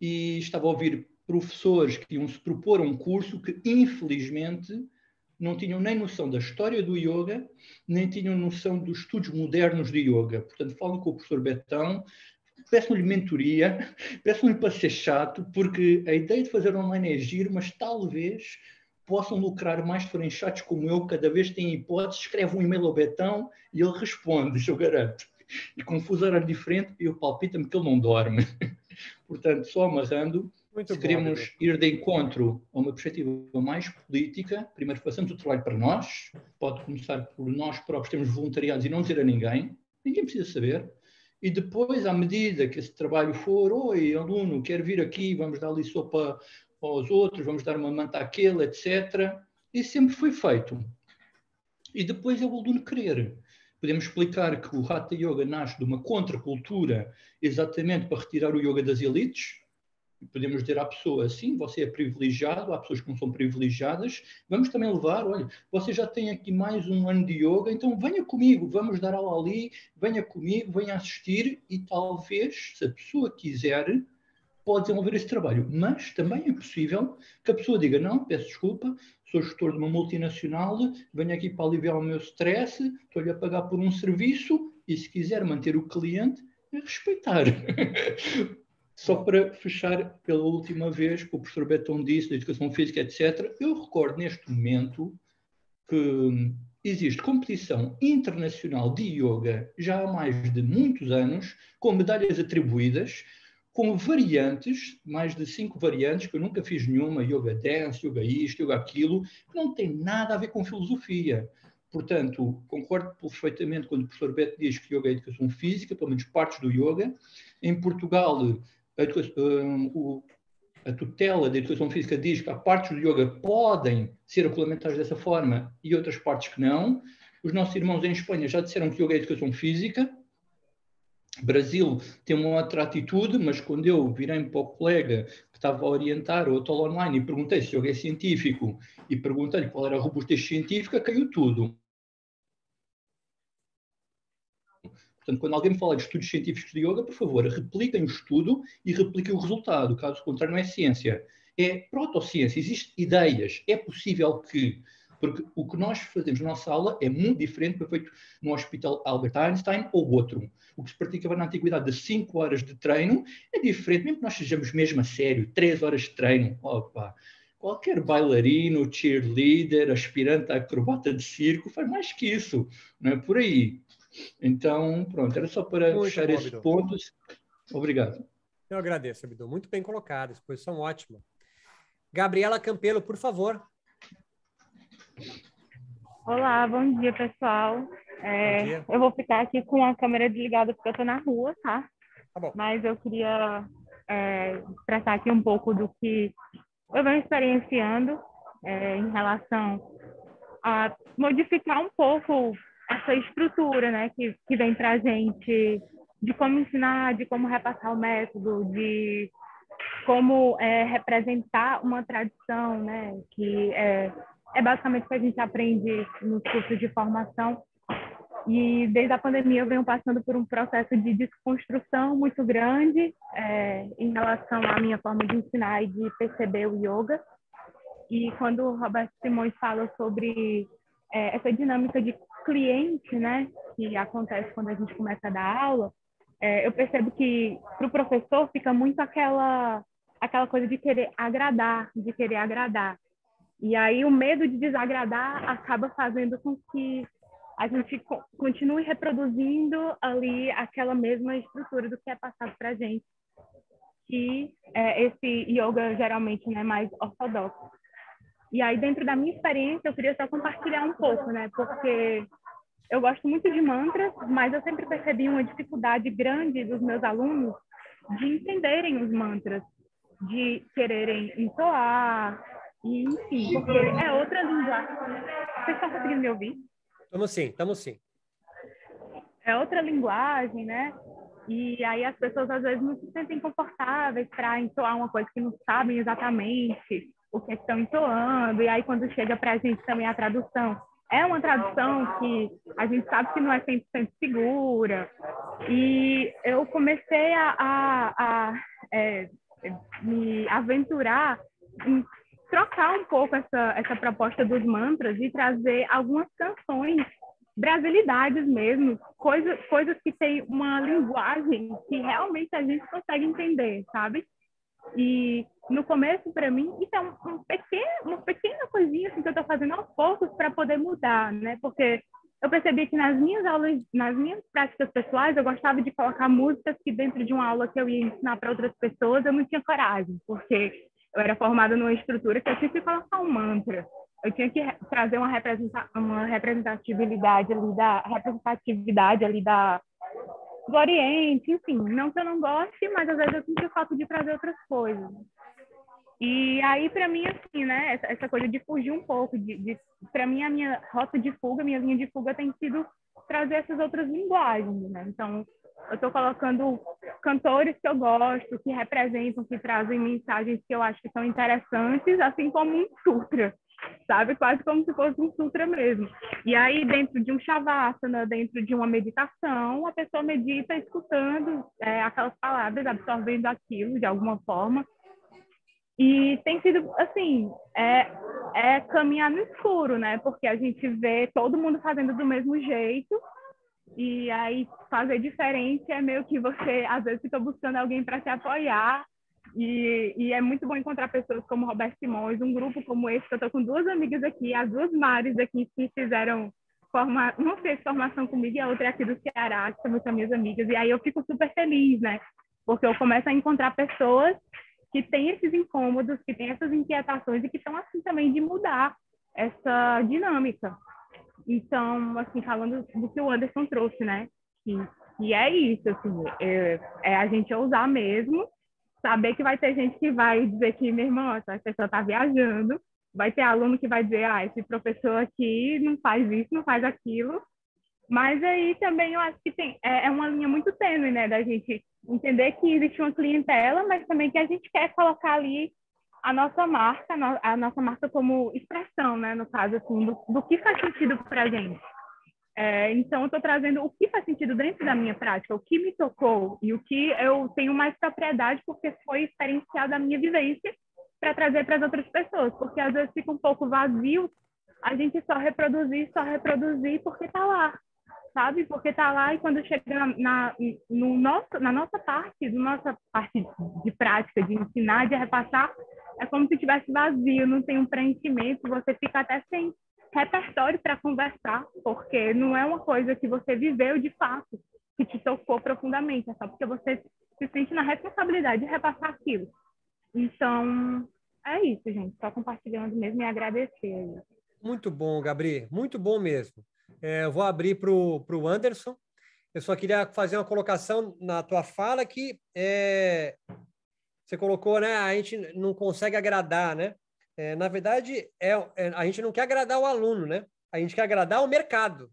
e estava a ouvir professores que iam se propor a um curso que, infelizmente, não tinham nem noção da história do yoga, nem tinham noção dos estudos modernos de yoga. Portanto, falam com o professor Betão, peçam-lhe mentoria, peçam-lhe para ser chato, porque a ideia de fazer online é giro, mas talvez possam lucrar mais se forem chatos como eu, cada vez têm hipótese, escreve um e-mail ao Betão e ele responde, eu garanto. E como fuso horário diferente, eu palpito me que ele não dorme. Portanto, só amarrando, muito se queremos ir de encontro a uma perspectiva mais política, primeiro passamos o trabalho para nós, pode começar por nós próprios temos voluntariados e não dizer a ninguém, ninguém precisa saber, e depois, à medida que esse trabalho for, oi, aluno, quer vir aqui, vamos dar ali sopa aos outros, vamos dar uma manta àquele, etc. Isso sempre foi feito. E depois é o aluno querer. Podemos explicar que o Hatha Yoga nasce de uma contracultura exatamente para retirar o yoga das elites, podemos dizer à pessoa, sim, você é privilegiado, há pessoas que não são privilegiadas, vamos também levar, olha, você já tem aqui mais um ano de yoga, então venha comigo, vamos dar aula ali, venha comigo, venha assistir e talvez, se a pessoa quiser, pode desenvolver esse trabalho. Mas também é possível que a pessoa diga, não, peço desculpa, sou gestor de uma multinacional, venho aqui para aliviar o meu stress, estou-lhe a pagar por um serviço e se quiser manter o cliente, é respeitar. Só para fechar pela última vez, o professor Beton disse, da educação física, etc., eu recordo neste momento que existe competição internacional de yoga já há mais de muitos anos, com medalhas atribuídas, com variantes, mais de cinco variantes, que eu nunca fiz nenhuma, yoga dance, yoga isto, yoga aquilo, que não tem nada a ver com filosofia. Portanto, concordo perfeitamente quando o professor Beto diz que yoga é educação física, pelo menos partes do yoga. Em Portugal, a, hum, a tutela da educação física diz que há partes do yoga podem ser regulamentadas dessa forma e outras partes que não. Os nossos irmãos em Espanha já disseram que yoga é educação física. Brasil tem uma outra atitude, mas quando eu virei para o colega que estava a orientar o hotel online e perguntei se o yoga é científico e perguntei-lhe qual era a robustez científica, caiu tudo. Portanto, quando alguém me fala de estudos científicos de yoga, por favor, repliquem o estudo e repliquem o resultado. Caso contrário, não é ciência. É protociência, existem ideias. É possível que. Porque o que nós fazemos na nossa aula é muito diferente do que foi feito no Hospital Albert Einstein ou outro. O que se praticava na antiguidade de 5 horas de treino é diferente, mesmo que nós sejamos mesmo a sério, 3 horas de treino. Opa! qualquer bailarino, cheerleader, aspirante a acrobata de circo faz mais que isso, não é por aí. Então, pronto, era só para Muito fechar bom, esses pontos. Obrigado. Eu agradeço, Abidão. Muito bem colocado, exposição ótima. Gabriela Campelo, por favor. Olá, bom dia, pessoal. É, bom dia. Eu vou ficar aqui com a câmera desligada porque eu estou na rua, tá? Tá bom. Mas eu queria é, tratar aqui um pouco do que eu venho experienciando é, em relação a modificar um pouco essa estrutura né, que, que vem para a gente de como ensinar, de como repassar o método, de como é, representar uma tradição, né, que é, é basicamente o que a gente aprende nos cursos de formação. E desde a pandemia eu venho passando por um processo de desconstrução muito grande é, em relação à minha forma de ensinar e de perceber o yoga. E quando o Roberto Simões fala sobre é, essa dinâmica de cliente, né, que acontece quando a gente começa a dar aula, é, eu percebo que para o professor fica muito aquela aquela coisa de querer agradar, de querer agradar. E aí o medo de desagradar acaba fazendo com que a gente continue reproduzindo ali aquela mesma estrutura do que é passado para gente, que é esse yoga geralmente é mais ortodoxo. E aí dentro da minha experiência eu queria só compartilhar um pouco, né? Porque eu gosto muito de mantras, mas eu sempre percebi uma dificuldade grande dos meus alunos de entenderem os mantras, de quererem entoar, e enfim, porque é outra linguagem. Vocês estão conseguindo me ouvir? Estamos sim, estamos sim. É outra linguagem, né? E aí as pessoas às vezes não se sentem confortáveis para entoar uma coisa que não sabem exatamente o que estão entoando. E aí quando chega para a gente também a tradução, é uma tradução que a gente sabe que não é 100% segura. E eu comecei a, a, a é, me aventurar em trocar um pouco essa, essa proposta dos mantras e trazer algumas canções, brasilidades mesmo, coisa, coisas que têm uma linguagem que realmente a gente consegue entender, sabe? E no começo, para mim, isso é um, um pequeno, uma pequena coisinha assim, que eu estou fazendo aos poucos para poder mudar, né? Porque eu percebi que nas minhas aulas, nas minhas práticas pessoais, eu gostava de colocar músicas que dentro de uma aula que eu ia ensinar para outras pessoas, eu não tinha coragem, porque eu era formada numa estrutura que eu tinha que colocar um mantra. Eu tinha que trazer uma, uma representatividade ali da representatividade ali da do Oriente, enfim, não que eu não goste, mas às vezes eu sinto falta de trazer outras coisas. E aí, para mim, assim, né, essa, essa, coisa de fugir um pouco, de, de para mim, a minha rota de fuga, minha linha de fuga tem sido trazer essas outras linguagens, né? Então, eu estou colocando cantores que eu gosto, que representam, que trazem mensagens que eu acho que são interessantes, assim como um sutra, sabe? Quase como se fosse um sutra mesmo. E aí, dentro de um shavasana, dentro de uma meditação, a pessoa medita escutando é, aquelas palavras, absorvendo aquilo de alguma forma. E tem sido, assim, é, é caminhar no escuro, né? Porque a gente vê todo mundo fazendo do mesmo jeito, e aí fazer diferente é meio que você, às vezes, fica buscando alguém para te apoiar. E, e, é muito bom encontrar pessoas como Roberto Simões, um grupo como esse, que eu estou com duas amigas aqui, as duas Mares aqui que fizeram forma, uma fez formação comigo e a outra é aqui do Ceará, que são minhas amigas. E aí eu fico super feliz, né? Porque eu começo a encontrar pessoas que têm esses incômodos, que têm essas inquietações e que estão assim também de mudar essa dinâmica. Então, assim, falando do que o Anderson trouxe, né? Que, que é isso, assim, é, é a gente ousar mesmo, saber que vai ter gente que vai dizer que, meu irmão, essa pessoa está viajando, vai ter aluno que vai dizer, ah, esse professor aqui não faz isso, não faz aquilo, mas aí também eu acho que tem, é, é uma linha muito tênue, né, da gente entender que existe uma clientela, mas também que a gente quer colocar ali a nossa marca, a nossa marca como expressão, né, no caso, assim, do, do que faz sentido para a gente. É, então, eu estou trazendo o que faz sentido dentro da minha prática, o que me tocou e o que eu tenho mais propriedade, porque foi experienciado da minha vivência, para trazer para as outras pessoas, porque às vezes fica um pouco vazio a gente só reproduzir, só reproduzir, porque está lá sabe? Porque tá lá e quando chega na, no nosso, na nossa parte, na nossa parte de prática, de ensinar, de repassar, é como se tivesse vazio, não tem um preenchimento, você fica até sem repertório para conversar, porque não é uma coisa que você viveu de fato, que te tocou profundamente, é só porque você se sente na responsabilidade de repassar aquilo. Então, é isso, gente. Só compartilhando mesmo e agradecer. Muito bom, Gabriel. Muito bom mesmo. É, vou abrir para o Anderson. Eu só queria fazer uma colocação na tua fala que é, você colocou, né? A gente não consegue agradar, né? É, na verdade, é, é, a gente não quer agradar o aluno, né? A gente quer agradar o mercado.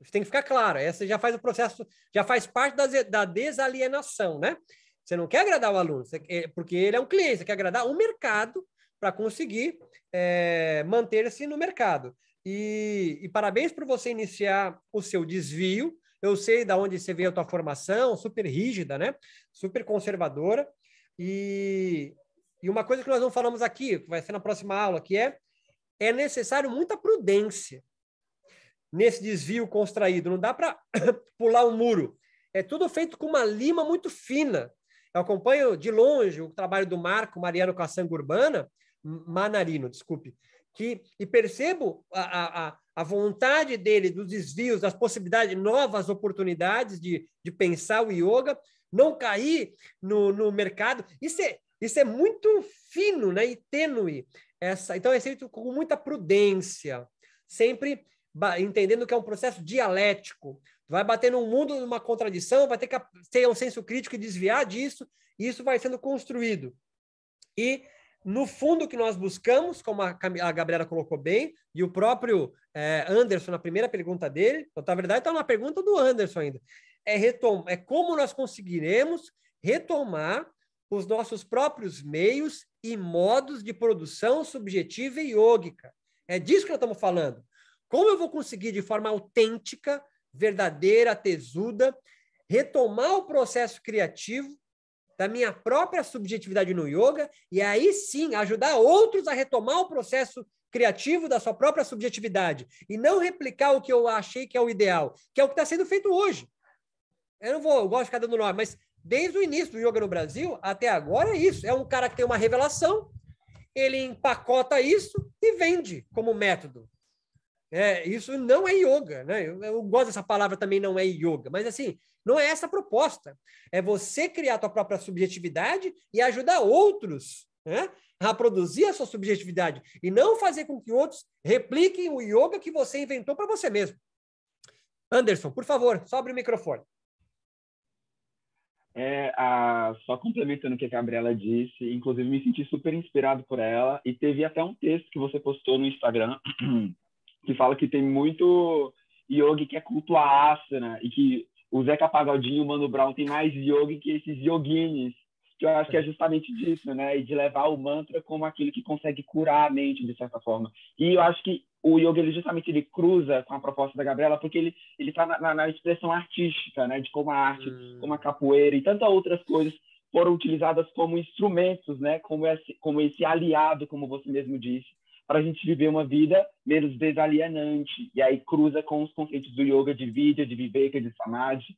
Isso tem que ficar claro. Essa já faz o processo, já faz parte da, da desalienação, né? Você não quer agradar o aluno, você, porque ele é um cliente, você quer agradar o mercado para conseguir é, manter-se no mercado. E, e parabéns por você iniciar o seu desvio. Eu sei da onde você veio a tua formação, super rígida, né? Super conservadora. E, e uma coisa que nós não falamos aqui, que vai ser na próxima aula, que é é necessário muita prudência nesse desvio constraído. Não dá para pular um muro. É tudo feito com uma lima muito fina. Eu acompanho de longe o trabalho do Marco Mariano Caçanga Urbana, Manarino, desculpe que, e percebo a, a, a vontade dele dos desvios, das possibilidades, novas oportunidades de, de pensar o yoga, não cair no, no mercado. Isso é, isso é muito fino né? e tênue. Essa, então, é feito com muita prudência, sempre entendendo que é um processo dialético. Vai bater num mundo numa contradição, vai ter que ter um senso crítico e desviar disso, e isso vai sendo construído. E no fundo, o que nós buscamos, como a, a Gabriela colocou bem, e o próprio é, Anderson, na primeira pergunta dele, então na tá, verdade, está uma pergunta do Anderson ainda, é, retom é como nós conseguiremos retomar os nossos próprios meios e modos de produção subjetiva e yógica. É disso que nós estamos falando. Como eu vou conseguir, de forma autêntica, verdadeira, tesuda, retomar o processo criativo da minha própria subjetividade no yoga e aí sim ajudar outros a retomar o processo criativo da sua própria subjetividade e não replicar o que eu achei que é o ideal, que é o que está sendo feito hoje. Eu não vou, eu gosto de ficar dando nome, mas desde o início do yoga no Brasil até agora é isso. É um cara que tem uma revelação, ele empacota isso e vende como método. É, isso não é yoga, né? Eu, eu, gosto dessa palavra também, não é yoga, mas assim, não é essa a proposta. É você criar a tua própria subjetividade e ajudar outros né? a produzir a sua subjetividade e não fazer com que outros repliquem o yoga que você inventou para você mesmo. Anderson, por favor, sobe o microfone. É, a, só complementando o que a Gabriela disse, inclusive me senti super inspirado por ela e teve até um texto que você postou no Instagram que fala que tem muito yogi que é culto à asana e que o Zeca Pagodinho e o Mano Brown tem mais yogi que esses yoginis. Que eu acho que é justamente disso, né? E de levar o mantra como aquilo que consegue curar a mente, de certa forma. E eu acho que o yoga, ele justamente ele cruza com a proposta da Gabriela, porque ele ele tá na, na, na expressão artística, né? De como a arte, hum. como a capoeira e tantas outras coisas foram utilizadas como instrumentos, né? Como esse, como esse aliado, como você mesmo disse, para a gente viver uma vida menos desalienante. E aí cruza com os conceitos do yoga de vida, de viveka, de samadhi.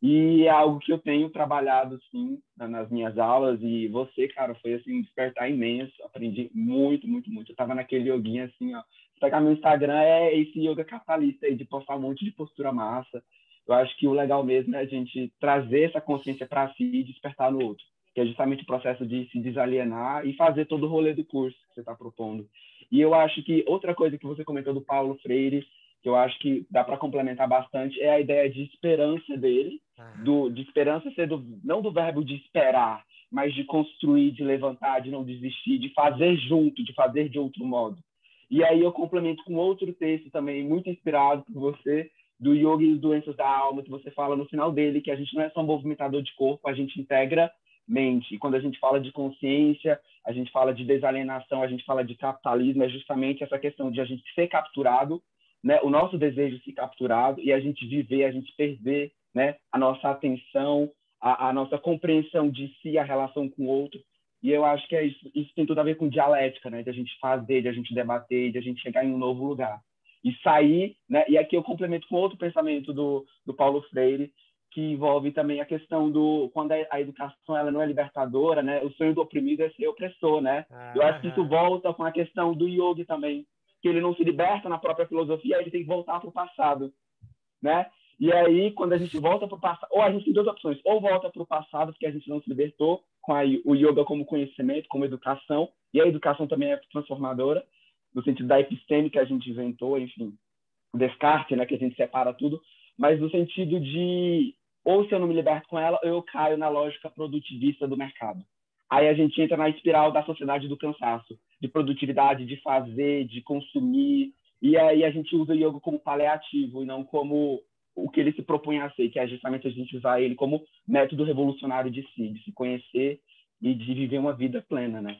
E é algo que eu tenho trabalhado, sim, nas minhas aulas. E você, cara, foi, assim, despertar imenso. Aprendi muito, muito, muito. Eu estava naquele yoguinho, assim, ó. Só meu Instagram é esse yoga capitalista aí, de postar um monte de postura massa. Eu acho que o legal mesmo é a gente trazer essa consciência para si e despertar no outro que é justamente o processo de se desalienar e fazer todo o rolê do curso que você está propondo. E eu acho que outra coisa que você comentou do Paulo Freire, que eu acho que dá para complementar bastante, é a ideia de esperança dele, do, de esperança ser do, não do verbo de esperar, mas de construir, de levantar, de não desistir, de fazer junto, de fazer de outro modo. E aí eu complemento com outro texto também muito inspirado por você, do Yoga e Doenças da Alma, que você fala no final dele, que a gente não é só um movimentador de corpo, a gente integra mente. E quando a gente fala de consciência, a gente fala de desalienação, a gente fala de capitalismo, é justamente essa questão de a gente ser capturado, né? o nosso desejo é ser capturado e a gente viver, a gente perder né? a nossa atenção, a, a nossa compreensão de si, a relação com o outro. E eu acho que é isso, isso tem tudo a ver com dialética, né? de a gente fazer, de a gente debater, de a gente chegar em um novo lugar e sair, né? E aqui eu complemento com outro pensamento do, do Paulo Freire, que envolve também a questão do quando a, educação ela não é libertadora, né? O sonho do oprimido é ser opressor, né? Ah, eu acho que isso ah. volta com a questão do yoga também, que ele não se liberta na própria filosofia, ele tem que voltar para o passado, né? E aí quando a gente volta para o passado, ou a gente tem duas opções, ou volta para o passado porque a gente não se libertou com a, o yoga como conhecimento, como educação, e a educação também é transformadora no sentido da episteme que a gente inventou, enfim, Descartes, né? Que a gente separa tudo, mas no sentido de ou se eu não me liberto com ela, eu caio na lógica produtivista do mercado. Aí a gente entra na espiral da sociedade do cansaço, de produtividade, de fazer, de consumir. E aí a gente usa o yoga como paliativo e não como o que ele se propõe a ser, que é justamente a gente usar ele como método revolucionário de si, de se conhecer e de viver uma vida plena, né?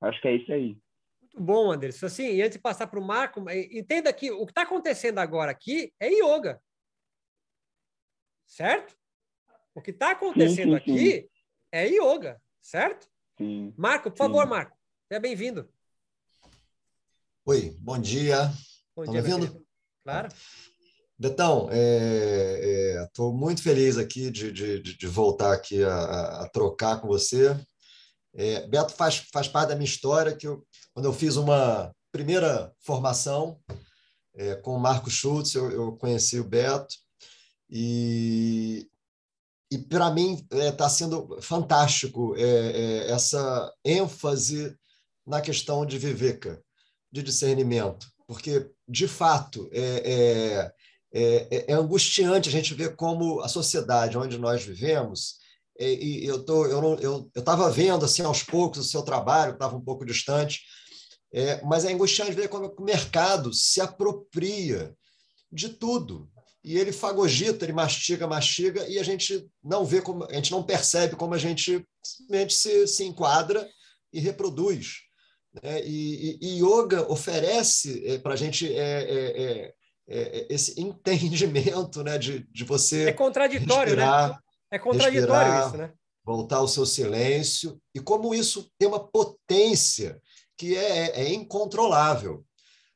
Acho que é isso aí. Muito bom, Anderson. Assim, e antes de passar para o Marco, entenda que o que está acontecendo agora aqui é yoga certo? O que está acontecendo sim, sim, sim. aqui é yoga, certo? Marco, por favor, Marco, seja bem-vindo. Oi, bom dia. Bom tá dia, me Claro. Betão, estou é, é, muito feliz aqui de, de, de voltar aqui a, a, trocar com você. É, Beto faz, faz parte da minha história, que eu, quando eu fiz uma primeira formação é, com o Marco Schultz, eu, eu conheci o Beto, e, e para mim está é, tá sendo fantástico é, é, essa ênfase na questão de viveca, de discernimento, porque de fato é, é, é, é, angustiante a gente ver como a sociedade onde nós vivemos e, e eu tô eu não, eu estava vendo assim aos poucos o seu trabalho estava um pouco distante mas é angustiante ver como o mercado se apropria de tudo e ele fagogita, ele mastiga, mastiga, e a gente não vê como, a gente não percebe como a gente simplesmente se, se enquadra e reproduz. Né? E, e, e, yoga oferece é, eh, para a gente é, é, esse entendimento né? de, de você. É contraditório, né? É contraditório isso, né? Voltar ao seu silêncio, e como isso tem uma potência que é, é, é incontrolável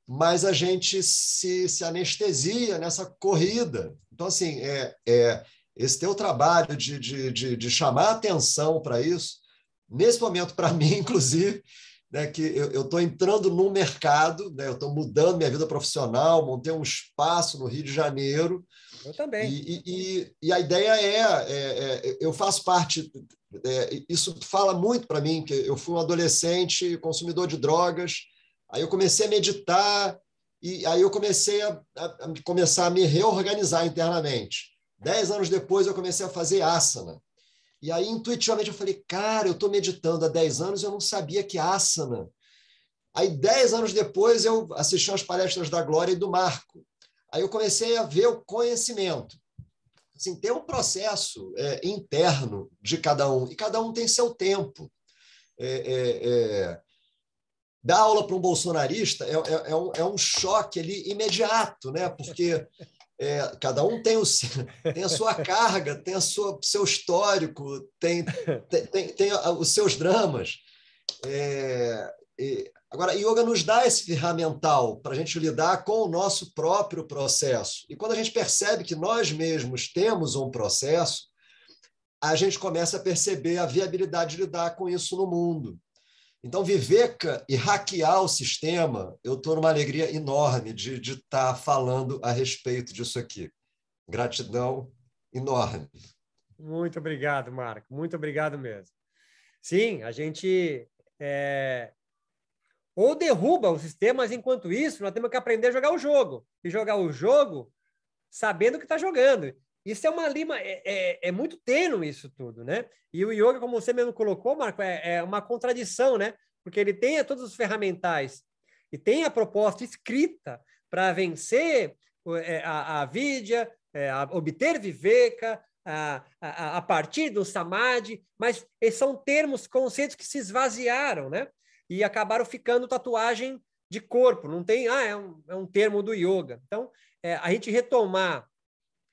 mas a gente se, se anestesia nessa corrida. Então, assim, é, é esse teu trabalho de, de, de, de chamar atenção para isso, nesse momento, para mim, inclusive, né, que eu estou entrando no mercado, né, eu estou mudando minha vida profissional, montei um espaço no Rio de Janeiro. Eu também. E, e, e a ideia é, é, é, eu faço parte, é, isso fala muito para mim, que eu fui um adolescente consumidor de drogas, Aí eu comecei a meditar e aí eu comecei a, a, a começar a me reorganizar internamente. Dez anos depois eu comecei a fazer asana. E aí intuitivamente eu falei, cara, eu estou meditando há dez anos e eu não sabia que asana. Aí dez anos depois eu assisti às palestras da Glória e do Marco. Aí eu comecei a ver o conhecimento. Assim, tem um processo é, interno de cada um, e cada um tem seu tempo. É, é, é dar aula para um bolsonarista é, é, é, um, é um choque ali imediato, né? Porque é, cada um tem, o, tem a sua carga, tem o seu histórico, tem, tem, tem, tem, os seus dramas. É, e, agora, yoga nos dá esse ferramental para a gente lidar com o nosso próprio processo. E quando a gente percebe que nós mesmos temos um processo, a gente começa a perceber a viabilidade de lidar com isso no mundo. Então, Viveca e hackear o sistema, eu estou numa alegria enorme de estar tá falando a respeito disso aqui. Gratidão enorme. Muito obrigado, Marco. Muito obrigado mesmo. Sim, a gente é... ou derruba o sistema, mas enquanto isso, nós temos que aprender a jogar o jogo. E jogar o jogo sabendo que está jogando. Isso é uma lima, é, é, é muito tênue isso tudo, né? E o yoga, como você mesmo colocou, Marco, é, é uma contradição, né? Porque ele tem todos os ferramentais e tem a proposta escrita para vencer é, a, a vidya, é, a obter viveka, a, a, a, partir do samadhi, mas são termos, conceitos que se esvaziaram, né? E acabaram ficando tatuagem de corpo, não tem, ah, é um, é um termo do yoga. Então, é, a gente retomar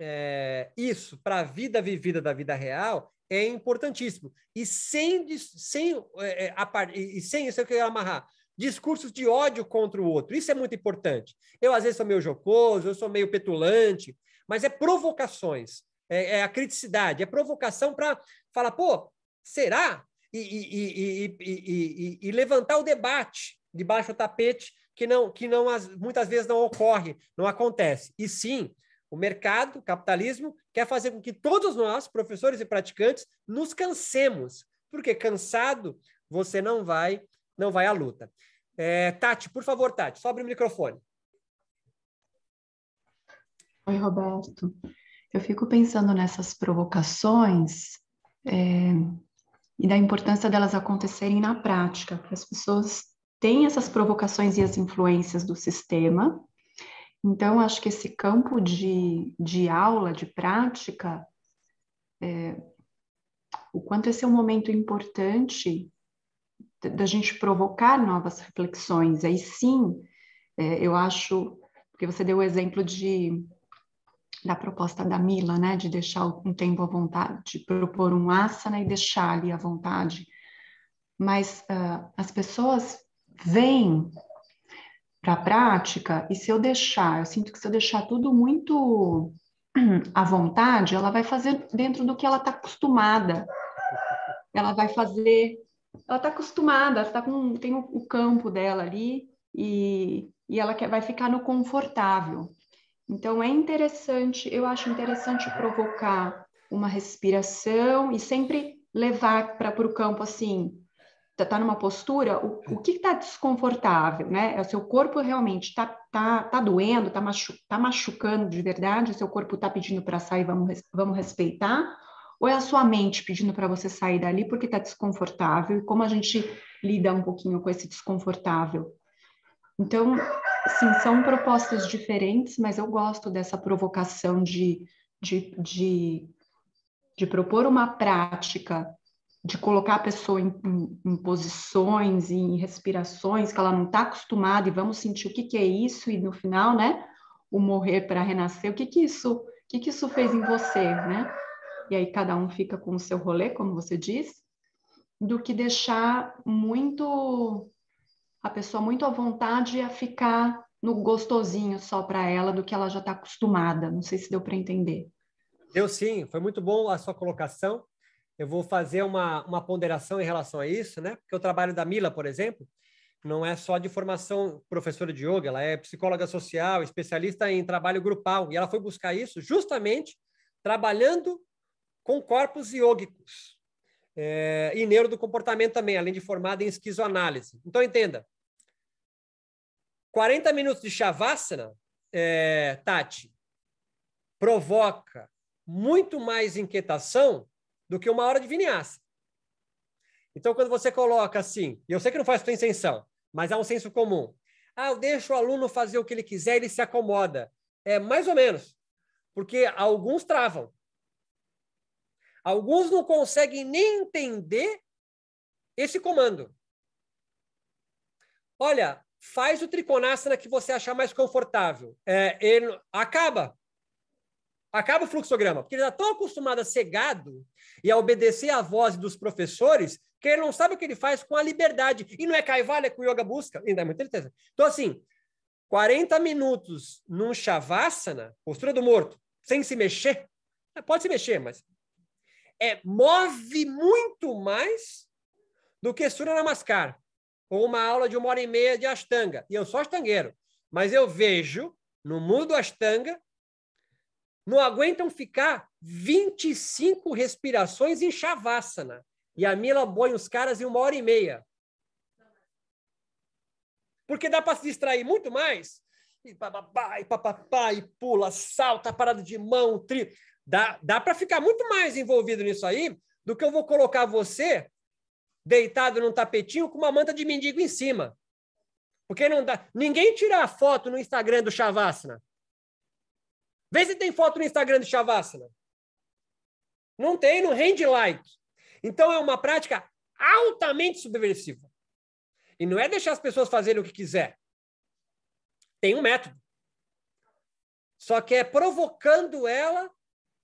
é, isso para a vida vivida da vida real é importantíssimo. E sem, sem, é, é a, e sem isso eu quero amarrar. Discursos de ódio contra o outro. Isso é muito importante. Eu, às vezes, sou meio jocoso, eu sou meio petulante, mas é provocações. É, é a criticidade, é provocação para falar, pô, será? E, e, e levantar o debate debaixo do tapete que não que não muitas vezes não ocorre, não acontece. E sim, o mercado, o capitalismo, quer fazer com que todos nós, professores e praticantes, nos cansemos, porque cansado você não vai, não vai à luta. É, Tati, por favor, Tati, só abre o microfone. Oi, Roberto. Eu fico pensando nessas provocações é, e da importância delas acontecerem na prática, que as pessoas têm essas provocações e as influências do sistema, então, acho que esse campo de, de aula, de prática, é, o quanto esse é um momento importante da gente provocar novas reflexões. Aí sim, é, eu acho, porque você deu o exemplo de, da proposta da Mila, né, de deixar um tempo à vontade, de propor um asana e deixar ali à vontade. Mas uh, as pessoas veem para a prática, e se eu deixar, eu sinto que se eu deixar tudo muito à vontade, ela vai fazer dentro do que ela está acostumada. Ela vai fazer. Ela está acostumada, ela tá com, tem o, campo dela ali e, e ela quer, vai ficar no confortável. Então é interessante, eu acho interessante provocar uma respiração e sempre levar para o campo assim, você está numa postura, o, o que está desconfortável, né? É o seu corpo realmente está tá, tá doendo, está machu, tá machucando de verdade, o seu corpo está pedindo para sair, vamos, vamos respeitar, ou é a sua mente pedindo para você sair dali porque está desconfortável, e como a gente lida um pouquinho com esse desconfortável. Então, sim, são propostas diferentes, mas eu gosto dessa provocação de, de, de, de propor uma prática de colocar a pessoa em, em, em posições, em respirações que ela não está acostumada e vamos sentir o que, que é isso e no final, né? O morrer para renascer, o que que isso, o que que isso fez em você, né? E aí cada um fica com o seu rolê, como você diz, do que deixar muito a pessoa muito à vontade a ficar no gostosinho só para ela do que ela já está acostumada. Não sei se deu para entender. Deu sim, foi muito bom a sua colocação. Eu vou fazer uma, uma ponderação em relação a isso, né? Porque o trabalho da Mila, por exemplo, não é só de formação professora de yoga, ela é psicóloga social, especialista em trabalho grupal, e ela foi buscar isso justamente trabalhando com corpos iógicos é, eh, e neuro do comportamento também, além de formada em esquizoanálise. Então, entenda, 40 minutos de Shavasana, é, Tati, provoca muito mais inquietação do que uma hora de vinyasa. Então, quando você coloca assim, e eu sei que não faz sua intenção, mas é um senso comum. Ah, eu deixo o aluno fazer o que ele quiser, ele se acomoda. É mais ou menos, porque alguns travam. Alguns não conseguem nem entender esse comando. Olha, faz o triconasana que você achar mais confortável. É, ele acaba acaba o fluxograma, porque ele está tão acostumado a ser gado e a obedecer à voz dos professores que ele não sabe o que ele faz com a liberdade. E não é é que o yoga busca, ainda é muita certeza. Então, assim, 40 minutos num Shavasana, postura do morto, sem se mexer, pode se mexer, mas é, move muito mais do que Surya Namaskar, ou uma aula de uma hora e meia de Ashtanga. E eu sou astangueiro, mas eu vejo no mundo Ashtanga não aguentam ficar 25 respirações em Shavasana. E a Mila boi os caras em uma hora e meia. Porque dá para se distrair muito mais. E bababá, e papapá, e pula, salta, parada de mão, tri. Dá, dá para ficar muito mais envolvido nisso aí do que eu vou colocar você deitado num tapetinho com uma manta de mendigo em cima. Porque não dá. Ninguém tira a foto no Instagram do Shavasana. Vê se tem foto no Instagram de Shavasana. Não tem, não rende like. Então é uma prática altamente subversiva. E não é deixar as pessoas fazerem o que quiser. Tem um método. Só que é provocando ela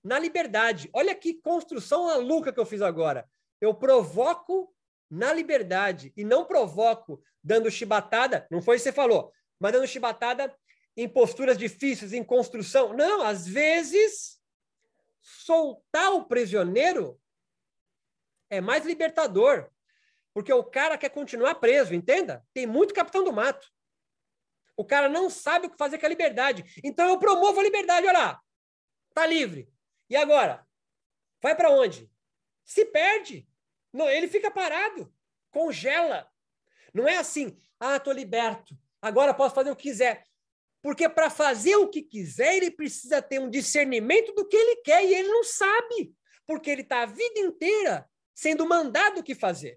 na liberdade. Olha que construção maluca que eu fiz agora. Eu provoco na liberdade e não provoco dando chibatada. Não foi isso que você falou, mas dando chibatada em posturas difíceis, em construção. Não, às vezes, soltar o prisioneiro é mais libertador, porque o cara quer continuar preso, entenda? Tem muito capitão do mato. O cara não sabe o que fazer com a liberdade. Então eu promovo a liberdade, olha lá. Tá livre. E agora? Vai para onde? Se perde. Não, ele fica parado, congela. Não é assim, ah, tô liberto. Agora posso fazer o que quiser. Porque para fazer o que quiser, ele precisa ter um discernimento do que ele quer e ele não sabe, porque ele está a vida inteira sendo mandado o que fazer.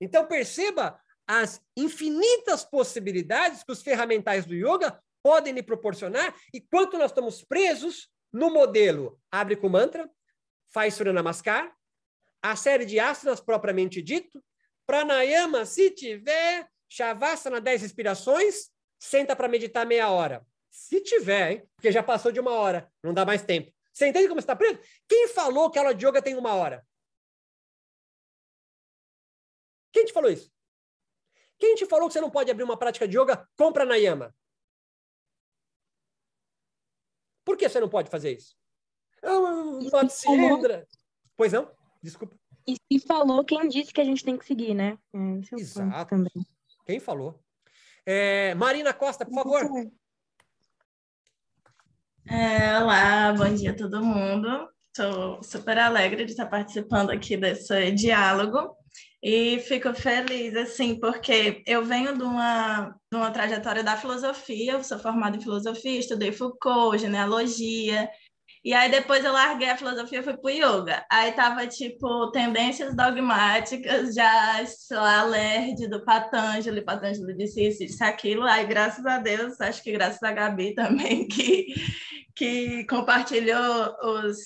Então perceba as infinitas possibilidades que os ferramentais do yoga podem lhe proporcionar e quanto nós estamos presos no modelo abre com mantra, faz Surya Namaskar, a série de asanas propriamente dito, pranayama se tiver, shavasana 10 respirações, senta para meditar meia hora. Se tiver, hein? Porque já passou de uma hora, não dá mais tempo. Você entende como está preso? Quem falou que aula de yoga tem uma hora? Quem te falou isso? Quem te falou que você não pode abrir uma prática de yoga Compra na Yama. Por que você não pode fazer isso? É Matsindra. Pois não? Desculpa. E se falou quem disse que a gente tem que seguir, né? É, é Exato. Quem falou? É, Marina Costa, por favor. É, olá, bom dia a todo mundo. Estou super alegre de estar participando aqui desse diálogo e fico feliz, assim, porque eu venho de uma, de uma trajetória da filosofia, eu sou formada em filosofia, estudei Foucault, genealogia, e aí depois eu larguei a filosofia e fui pro yoga. Aí tava, tipo, tendências dogmáticas, já, sei a Lerd, do Patanjali, Patanjali disse isso, disse aquilo. Aí, graças a Deus, acho que graças a Gabi também, que, que compartilhou os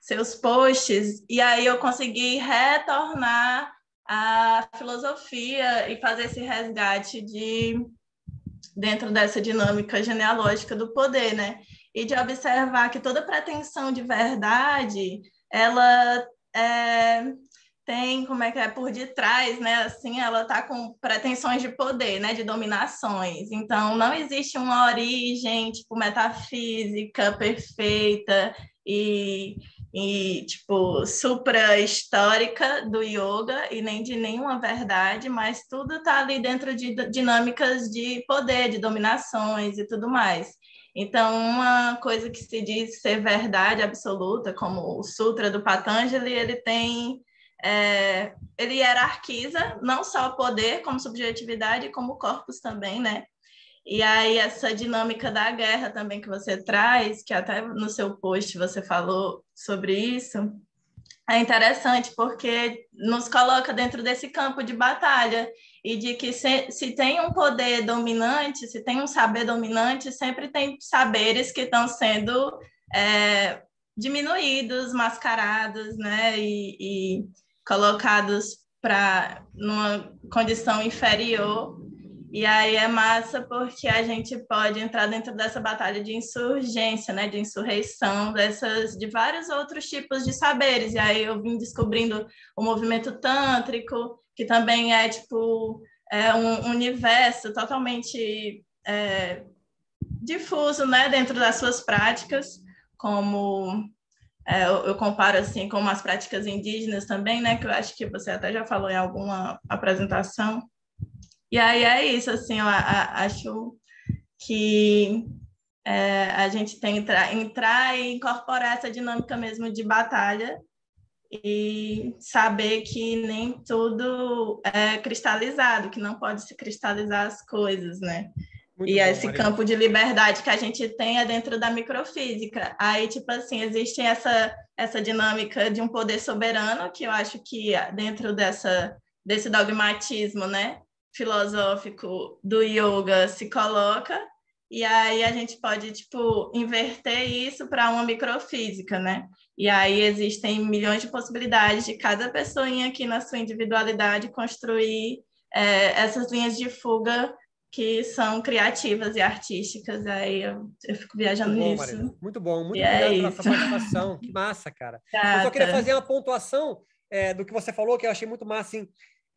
seus posts. E aí eu consegui retornar à filosofia e fazer esse resgate de dentro dessa dinâmica genealógica do poder, né? e de observar que toda pretensão de verdade, ela é, tem, como é que é, por detrás, né? Assim, ela está com pretensões de poder, né? De dominações. Então, não existe uma origem, tipo, metafísica perfeita e, e tipo, supra-histórica do yoga e nem de nenhuma verdade, mas tudo está ali dentro de dinâmicas de poder, de dominações e tudo mais. Então, uma coisa que se diz ser verdade absoluta, como o Sutra do Patanjali, ele tem é, ele hierarquiza não só o poder como subjetividade, como corpos também, né? E aí essa dinâmica da guerra também que você traz, que até no seu post você falou sobre isso, é interessante porque nos coloca dentro desse campo de batalha e de que se, se tem um poder dominante, se tem um saber dominante, sempre tem saberes que estão sendo é, diminuídos, mascarados, né, e, e colocados para numa condição inferior e aí é massa porque a gente pode entrar dentro dessa batalha de insurgência, né, de insurreição, dessas de vários outros tipos de saberes. E aí eu vim descobrindo o movimento tântrico, que também é tipo é um universo totalmente é, difuso, né, dentro das suas práticas, como é, eu, eu, comparo assim com as práticas indígenas também, né, que eu acho que você até já falou em alguma apresentação. E aí é isso, assim, eu acho que é, a gente tem que entrar, entrar e incorporar essa dinâmica mesmo de batalha e saber que nem tudo é cristalizado, que não pode se cristalizar as coisas, né? Muito e bom, esse Maria. campo de liberdade que a gente tem é dentro da microfísica. Aí, tipo assim, existe essa, essa dinâmica de um poder soberano, que eu acho que dentro dessa, desse dogmatismo, né? filosófico do yoga se coloca e aí a gente pode tipo inverter isso para uma microfísica, né? E aí existem milhões de possibilidades de cada pessoinha aqui na sua individualidade construir é, essas linhas de fuga que são criativas e artísticas. Aí eu, eu fico viajando muito bom, nisso. Marina. Muito bom, muito e é obrigado é pela sua participação. Que massa, cara. Eu só queria fazer uma pontuação é, do que você falou, que eu achei muito massa, assim,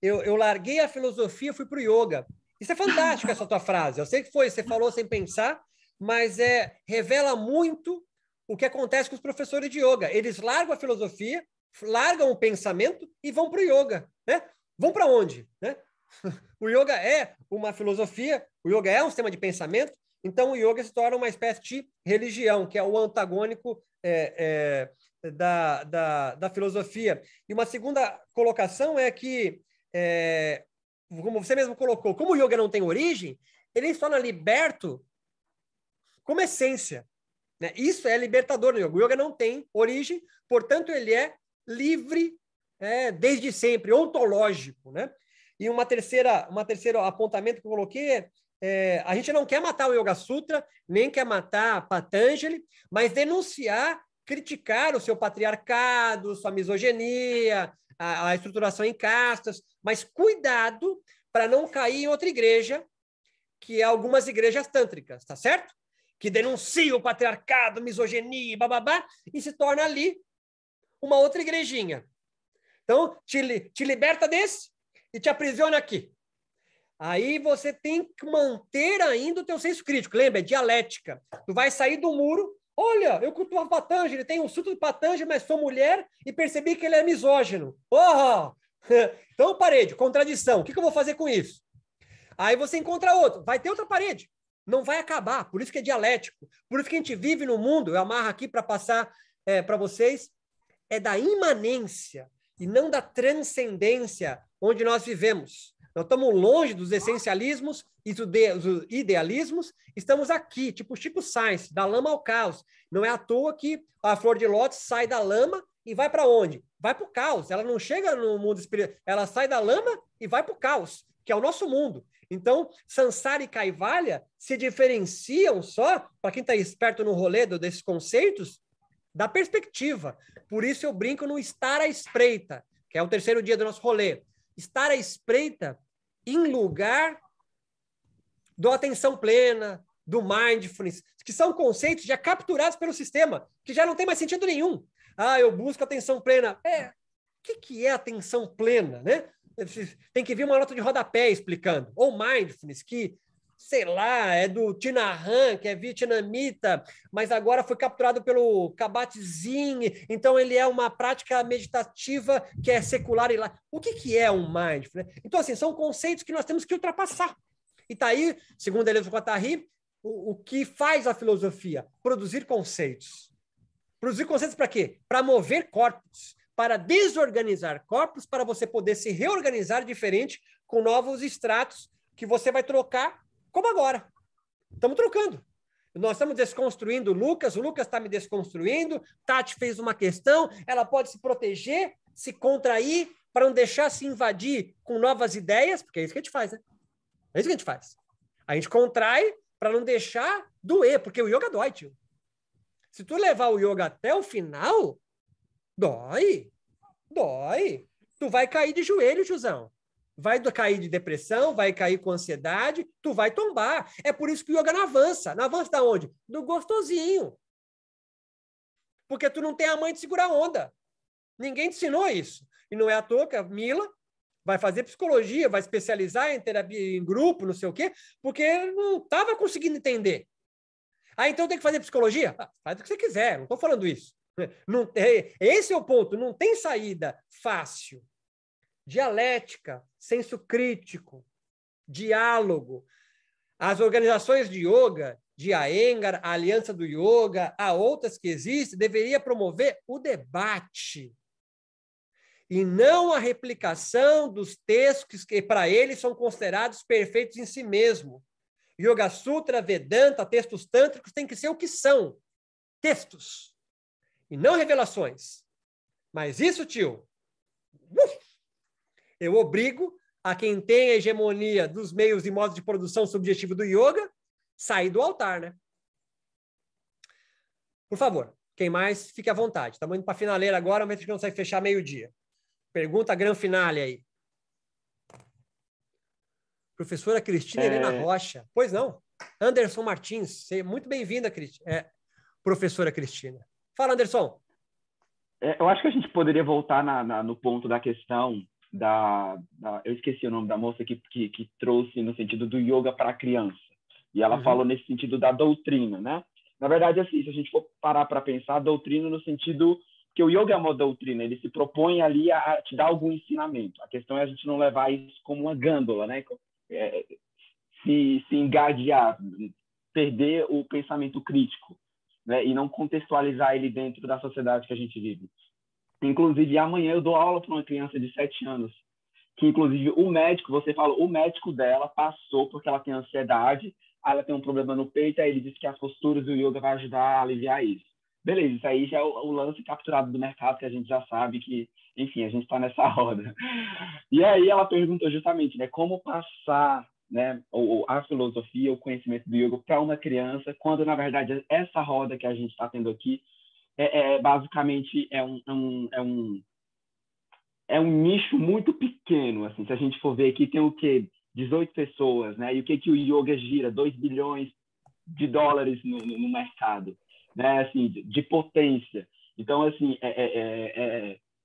eu, eu larguei a filosofia fui para o yoga. Isso é fantástico, essa tua frase. Eu sei que foi, você falou sem pensar, mas é revela muito o que acontece com os professores de yoga. Eles largam a filosofia, largam o pensamento e vão para o yoga. Né? Vão para onde? Né? O yoga é uma filosofia, o yoga é um sistema de pensamento, então o yoga se torna uma espécie de religião, que é o antagônico é, é, da, da, da filosofia. E uma segunda colocação é que é, como você mesmo colocou, como o yoga não tem origem, ele se torna é liberto como essência. Né? Isso é libertador no yoga. O yoga não tem origem, portanto, ele é livre é, desde sempre, ontológico. Né? E uma terceira, uma terceira apontamento que eu coloquei é, é, a gente não quer matar o Yoga Sutra, nem quer matar Patanjali, mas denunciar, criticar o seu patriarcado, sua misoginia, a, a estruturação em castas, mas cuidado para não cair em outra igreja, que é algumas igrejas tântricas, tá certo? Que denunciam o patriarcado, misoginia, bababá, e se torna ali uma outra igrejinha. Então, te, te liberta desse e te aprisiona aqui. Aí você tem que manter ainda o teu senso crítico. Lembra, é dialética. Tu vai sair do muro, Olha, eu cultuava Patanjali, ele tem um suto de Patanjali, mas sou mulher e percebi que ele é misógino. Oh! Então, parede, contradição. O que, que eu vou fazer com isso? Aí você encontra outro. Vai ter outra parede. Não vai acabar. Por isso que é dialético. Por isso que a gente vive no mundo. Eu amarro aqui para passar é, para vocês. É da imanência e não da transcendência onde nós vivemos. Nós estamos longe dos essencialismos e dos idealismos, estamos aqui, tipo Chico Sainz, da lama ao caos. Não é à toa que a flor de lótus sai da lama e vai para onde? Vai para o caos. Ela não chega no mundo espiritual, ela sai da lama e vai para o caos, que é o nosso mundo. Então, Sansara e Kaivalya se diferenciam só, para quem está esperto no rolê desses conceitos, da perspectiva. Por isso eu brinco no estar à espreita, que é o terceiro dia do nosso rolê estar à espreita em lugar do atenção plena, do mindfulness, que são conceitos já capturados pelo sistema, que já não tem mais sentido nenhum. Ah, eu busco atenção plena. É, o que, que é atenção plena, né? Tem que vir uma nota de rodapé explicando. Ou mindfulness, que sei lá, é do Tinahan, que é vietnamita, mas agora foi capturado pelo Kabat Zin, então ele é uma prática meditativa que é secular e lá. O que, que é um mindfulness? Então, assim, são conceitos que nós temos que ultrapassar. E tá aí, segundo Deleuze Guattari, o, o que faz a filosofia? Produzir conceitos. Produzir conceitos para quê? Para mover corpos, para desorganizar corpos, para você poder se reorganizar diferente com novos extratos que você vai trocar como agora. Estamos trocando. Nós estamos desconstruindo o Lucas, o Lucas está me desconstruindo, Tati fez uma questão, ela pode se proteger, se contrair, para não deixar se invadir com novas ideias, porque é isso que a gente faz, né? É isso que a gente faz. A gente contrai para não deixar doer, porque o yoga dói, tio. Se tu levar o yoga até o final, dói. Dói. Tu vai cair de joelho, Josão. Vai cair de depressão, vai cair com ansiedade, tu vai tombar. É por isso que o yoga não avança. Não avança da onde? Do gostosinho. Porque tu não tem a mãe de segurar onda. Ninguém te ensinou isso. E não é à toa que a Mila vai fazer psicologia, vai especializar em terapia em grupo, não sei o quê, porque não estava conseguindo entender. Ah, então tem que fazer psicologia? Ah, faz o que você quiser, não estou falando isso. Não, é, esse é o ponto, não tem saída fácil dialética, senso crítico, diálogo. As organizações de yoga, de Aengar, a Aliança do Yoga, há outras que existem, deveria promover o debate e não a replicação dos textos que para eles são considerados perfeitos em si mesmo. Yoga Sutra, Vedanta, textos tântricos têm que ser o que são, textos, e não revelações. Mas isso, tio, uf, eu obrigo a quem tem a hegemonia dos meios e modos de produção subjetivo do yoga sair do altar, né? Por favor, quem mais, fique à vontade. Estamos indo para a finaleira agora, mas a gente consegue fechar meio-dia. Pergunta grande finale aí. Professora Cristina é... Helena Rocha. Pois não. Anderson Martins, muito bem-vinda, é, professora Cristina. Fala, Anderson. É, eu acho que a gente poderia voltar na, na, no ponto da questão da, da, eu esqueci o nome da moça que, que, que trouxe no sentido do yoga para a criança. E ela uhum. falou nesse sentido da doutrina, né? Na verdade, assim, se a gente for parar para pensar, doutrina no sentido que o yoga é uma doutrina, ele se propõe ali a te dar algum ensinamento. A questão é a gente não levar isso como uma gândola, né? É, se, se engadear, perder o pensamento crítico, né? E não contextualizar ele dentro da sociedade que a gente vive. Inclusive, amanhã eu dou aula para uma criança de 7 anos, que inclusive o médico, você falou, o médico dela passou porque ela tem ansiedade, ela tem um problema no peito, aí ele disse que as posturas do yoga vai ajudar a aliviar isso. Beleza, isso aí já é o, o lance capturado do mercado, que a gente já sabe que, enfim, a gente está nessa roda. E aí ela perguntou justamente, né, como passar né, ou, a filosofia, o conhecimento do yoga para uma criança, quando na verdade essa roda que a gente está tendo aqui é, é basicamente é um, um, é um é um nicho muito pequeno, assim, se a gente for ver aqui tem o que 18 pessoas, né? E o que que o yoga gira? 2 bilhões de dólares no, no mercado, né? Assim, de, de potência. Então, assim, é, é,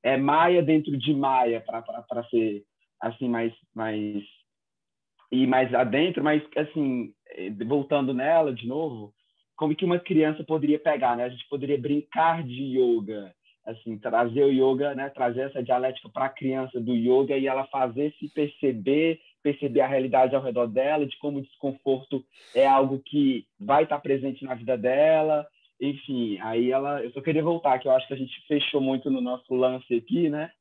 é, é, maia dentro de maia para ser, assim, mais, mais... E mais adentro, mas, assim, voltando nela de novo, como que uma criança poderia pegar, né? A gente poderia brincar de yoga, assim, trazer o yoga, né? Trazer essa dialética para a criança do yoga e ela fazer se perceber, perceber a realidade ao redor dela, de como o desconforto é algo que vai estar tá presente na vida dela. Enfim, aí ela, eu só queria voltar que eu acho que a gente fechou muito no nosso lance aqui, né?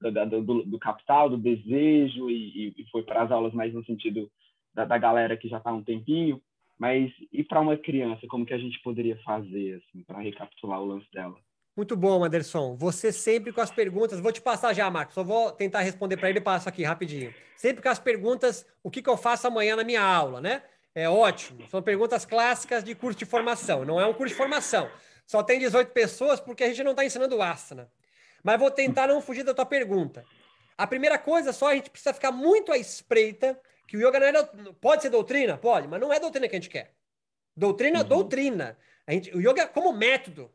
Do, do, do capital, do desejo e, e foi para as aulas mais no sentido da, da galera que já está há um tempinho mas e para uma criança, como que a gente poderia fazer assim, para recapitular o lance dela? Muito bom, Anderson. Você sempre com as perguntas. Vou te passar já, Marcos. Só vou tentar responder para ele e passo aqui rapidinho. Sempre com as perguntas, o que, que eu faço amanhã na minha aula, né? É ótimo. São perguntas clássicas de curso de formação. Não é um curso de formação. Só tem 18 pessoas porque a gente não está ensinando asana. Mas vou tentar não fugir da tua pergunta. A primeira coisa só, a gente precisa ficar muito à espreita que o yoga não é pode ser doutrina, pode, mas não é doutrina que a gente quer. Doutrina, é uhum. doutrina. A gente, o yoga é como método,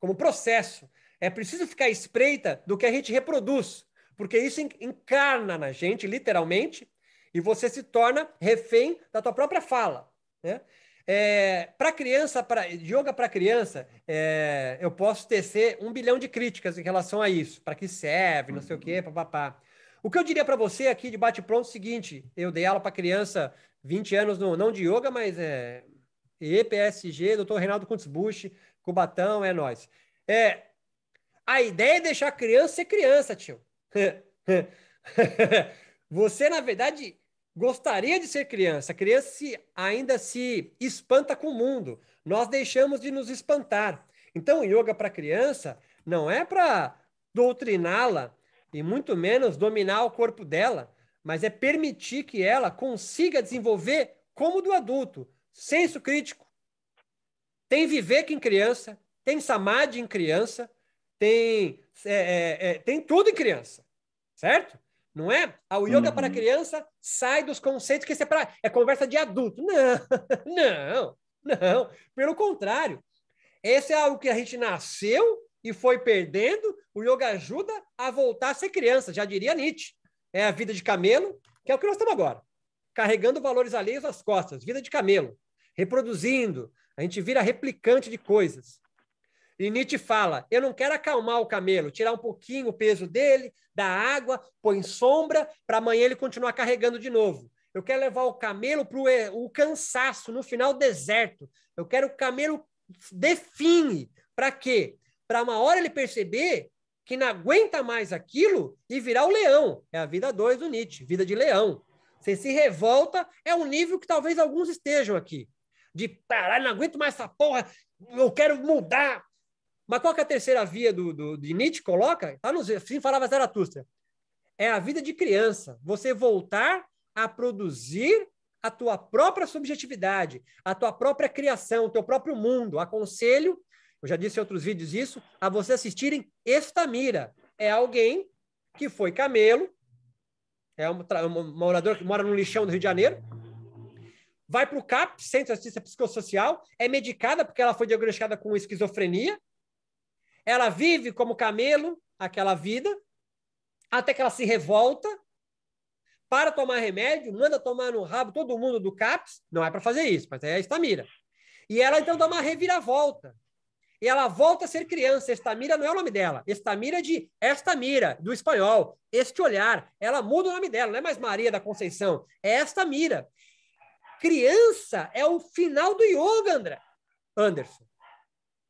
como processo, é preciso ficar espreita do que a gente reproduz, porque isso encarna na gente literalmente e você se torna refém da tua própria fala, né? É, para criança, para yoga para criança, é, eu posso tecer um bilhão de críticas em relação a isso, para que serve, não sei o quê, uhum. papapá. Pá, pá. O que eu diria para você aqui de bate-pronto é o seguinte: eu dei aula para criança 20 anos, no, não de yoga, mas é EPSG, doutor Reinaldo Kuntzbusch, Cubatão, é nós. É, a ideia é deixar a criança ser criança, tio. você, na verdade, gostaria de ser criança. A criança se, ainda se espanta com o mundo. Nós deixamos de nos espantar. Então, yoga para criança não é para doutriná-la e muito menos dominar o corpo dela, mas é permitir que ela consiga desenvolver como do adulto, senso crítico. Tem viver em criança, tem samadhi em criança, tem, é, é, é tem tudo em criança, certo? Não é? O yoga uhum. para criança sai dos conceitos que você pra, é conversa de adulto. Não, não, não. Pelo contrário, esse é algo que a gente nasceu e foi perdendo, o yoga ajuda a voltar a ser criança, já diria Nietzsche. É a vida de camelo, que é o que nós estamos agora. Carregando valores alheios às costas, vida de camelo, reproduzindo, a gente vira replicante de coisas. E Nietzsche fala: eu não quero acalmar o camelo, tirar um pouquinho o peso dele, da água, põe sombra, para amanhã ele continuar carregando de novo. Eu quero levar o camelo para é, o cansaço, no final, deserto. Eu quero o camelo define. Para quê? para uma hora ele perceber que não aguenta mais aquilo e virar o leão. É a vida 2 do Nietzsche, vida de leão. Você se revolta, é um nível que talvez alguns estejam aqui. De parar não aguento mais essa porra, eu quero mudar. Mas qual que é a terceira via do, do de Nietzsche coloca? Tá nos, assim falava Zaratustra. É a vida de criança. Você voltar a produzir a tua própria subjetividade, a tua própria criação, o teu próprio mundo. Aconselho eu já disse em outros vídeos isso, a você assistirem Estamira. É alguém que foi camelo, é um, morador que mora no lixão do Rio de Janeiro, vai para o CAP, Centro de Assistência Psicossocial, é medicada porque ela foi diagnosticada com esquizofrenia, ela vive como camelo aquela vida, até que ela se revolta, para tomar remédio, manda tomar no rabo todo mundo do CAPS, não é para fazer isso, mas é a estamira. E ela então dá uma reviravolta e ela volta a ser criança. Estamira não é o nome dela. Estamira é de esta mira do espanhol. Este olhar. Ela muda o nome dela, não é mais Maria da Conceição. É esta mira. Criança é o final do yoga, André. Anderson.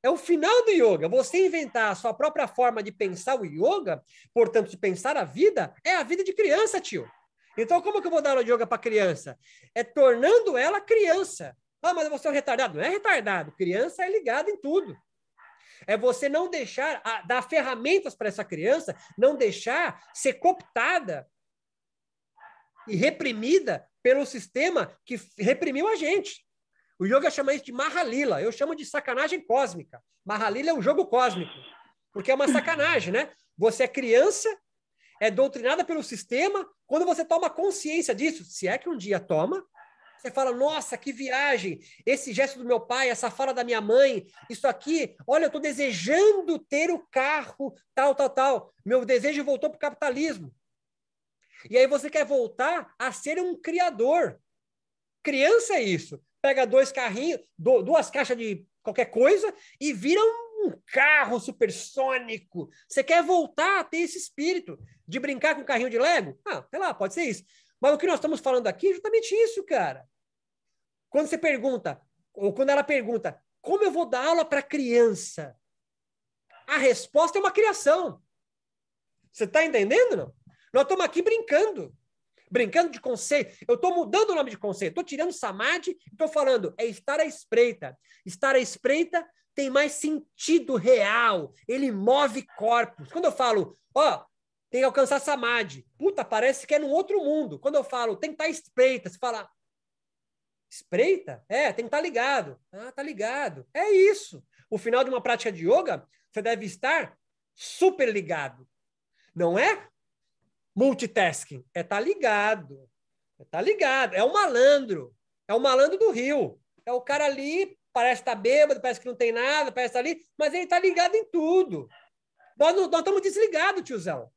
É o final do yoga. Você inventar a sua própria forma de pensar o yoga, portanto, de pensar a vida, é a vida de criança, tio. Então, como que eu vou dar aula de yoga para criança? É tornando ela criança. Ah, mas você é um retardado. Não é retardado. Criança é ligada em tudo. É você não deixar, a, dar ferramentas para essa criança, não deixar ser cooptada e reprimida pelo sistema que reprimiu a gente. O yoga chama isso de Mahalila, eu chamo de sacanagem cósmica. Mahalila é um jogo cósmico, porque é uma sacanagem, né? Você é criança, é doutrinada pelo sistema, quando você toma consciência disso, se é que um dia toma, você fala, nossa, que viagem! Esse gesto do meu pai, essa fala da minha mãe, isso aqui, olha, eu estou desejando ter o carro, tal, tal, tal. Meu desejo voltou para o capitalismo. E aí você quer voltar a ser um criador. Criança é isso. Pega dois carrinhos, duas caixas de qualquer coisa e vira um carro supersônico. Você quer voltar a ter esse espírito de brincar com o carrinho de Lego? Ah, sei lá, pode ser isso. Mas o que nós estamos falando aqui é justamente isso, cara. Quando você pergunta, ou quando ela pergunta, como eu vou dar aula para criança? A resposta é uma criação. Você está entendendo? Não? Nós estamos aqui brincando. Brincando de conceito. Eu estou mudando o nome de conceito. Estou tirando samadhi e estou falando, é estar à espreita. Estar à espreita tem mais sentido real. Ele move corpos. Quando eu falo, ó, tem que alcançar samadhi. Puta, parece que é num outro mundo. Quando eu falo, tem que estar tá espreita. Você fala, Espreita? É, tem que estar tá ligado. Ah, tá ligado. É isso. O final de uma prática de yoga, você deve estar super ligado. Não é multitasking, é tá ligado. É tá ligado. É o malandro. É o malandro do Rio. É o cara ali, parece estar tá bêbado, parece que não tem nada, parece estar tá ali, mas ele está ligado em tudo. Nós, não, nós estamos desligados, tiozão.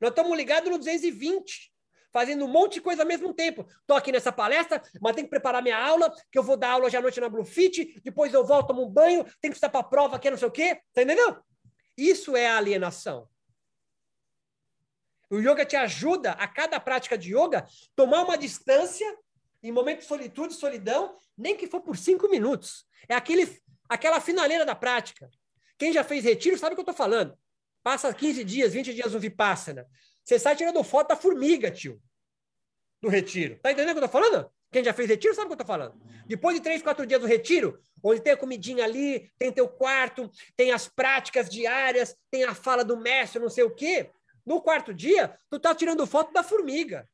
Nós estamos ligados no 220 fazendo um monte de coisa ao mesmo tempo. Estou aqui nessa palestra, mas tenho que preparar minha aula, que eu vou dar aula hoje à noite na Blue Fit, depois eu volto, tomo um banho, tenho que estar para a prova, que é não sei o quê. Tá entendendo? Isso é alienação. O yoga te ajuda a cada prática de yoga tomar uma distância em momento de solitude, solidão, nem que for por cinco minutos. É aquele, aquela finaleira da prática. Quem já fez retiro sabe o que eu estou falando. Passa 15 dias, 20 dias no Vipassana. Você sai tirando foto da formiga, tio do retiro. Tá entendendo o que eu tô falando? Quem já fez retiro sabe o que eu tô falando. Depois de três, quatro dias do retiro, onde tem a comidinha ali, tem teu quarto, tem as práticas diárias, tem a fala do mestre, não sei o quê. No quarto dia, tu tá tirando foto da formiga,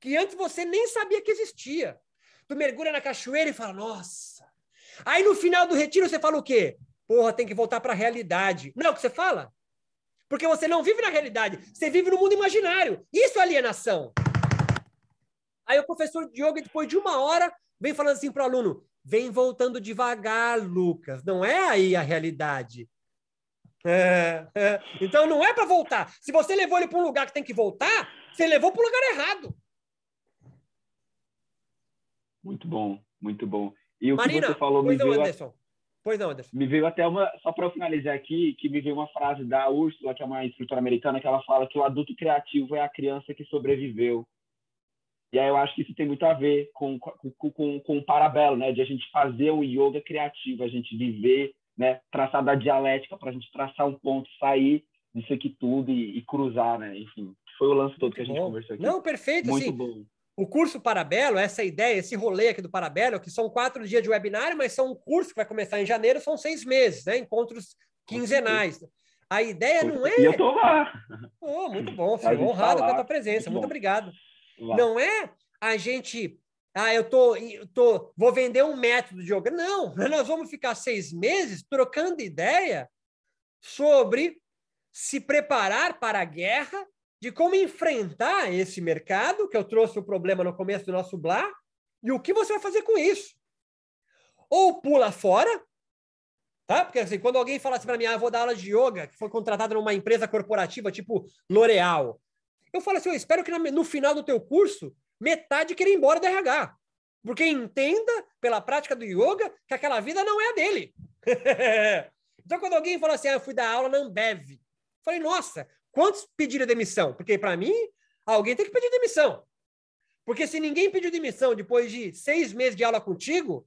que antes você nem sabia que existia. Tu mergulha na cachoeira e fala, nossa. Aí no final do retiro você fala o quê? Porra, tem que voltar para a realidade. Não é o que você fala? Porque você não vive na realidade, você vive no mundo imaginário. Isso é alienação. Aí o professor de yoga, depois de uma hora, vem falando assim para o aluno: vem voltando devagar, Lucas. Não é aí a realidade. É, é. Então não é para voltar. Se você levou ele para um lugar que tem que voltar, você levou para o lugar errado. Muito bom, muito bom. E o Marina, que você falou me não, veio Anderson. A... Pois não, Anderson. Me veio até uma, só para eu finalizar aqui, que me veio uma frase da Ursula, que é uma escritora americana, que ela fala que o adulto criativo é a criança que sobreviveu. E aí eu acho que isso tem muito a ver com, com, com, com o parabelo, né? De a gente fazer um yoga criativo, a gente viver, né? Traçar da dialética para a gente traçar um ponto, sair disso aqui tudo e, e, cruzar, né? Enfim, foi o lance todo que a gente bom. conversou aqui. Não, perfeito, muito assim, bom. O curso Parabelo, essa ideia, esse rolê aqui do Parabelo, que são quatro dias de webinário, mas são um curso que vai começar em janeiro, são seis meses, né? Encontros quinzenais. A ideia não é. E eu tô lá. Oh, muito bom, fico honrado tá com a tua presença. Muito, muito obrigado. Não é a gente ah, eu tô, eu tô, vou vender um método de yoga. Não, nós vamos ficar seis meses trocando ideia sobre se preparar para a guerra, de como enfrentar esse mercado, que eu trouxe o problema no começo do nosso blá, e o que você vai fazer com isso. Ou pula fora, tá? Porque assim, quando alguém fala assim para mim, ah, eu vou dar aula de yoga, que foi contratado numa empresa corporativa tipo L'Oréal, eu falo assim, eu espero que no final do teu curso, metade queira ir embora do RH. Porque entenda, pela prática do yoga, que aquela vida não é a dele. então, quando alguém fala assim, ah, eu fui dar aula na Ambev. Falei, nossa, quantos pediram demissão? Porque, para mim, alguém tem que pedir demissão. Porque se ninguém pediu demissão depois de seis meses de aula contigo,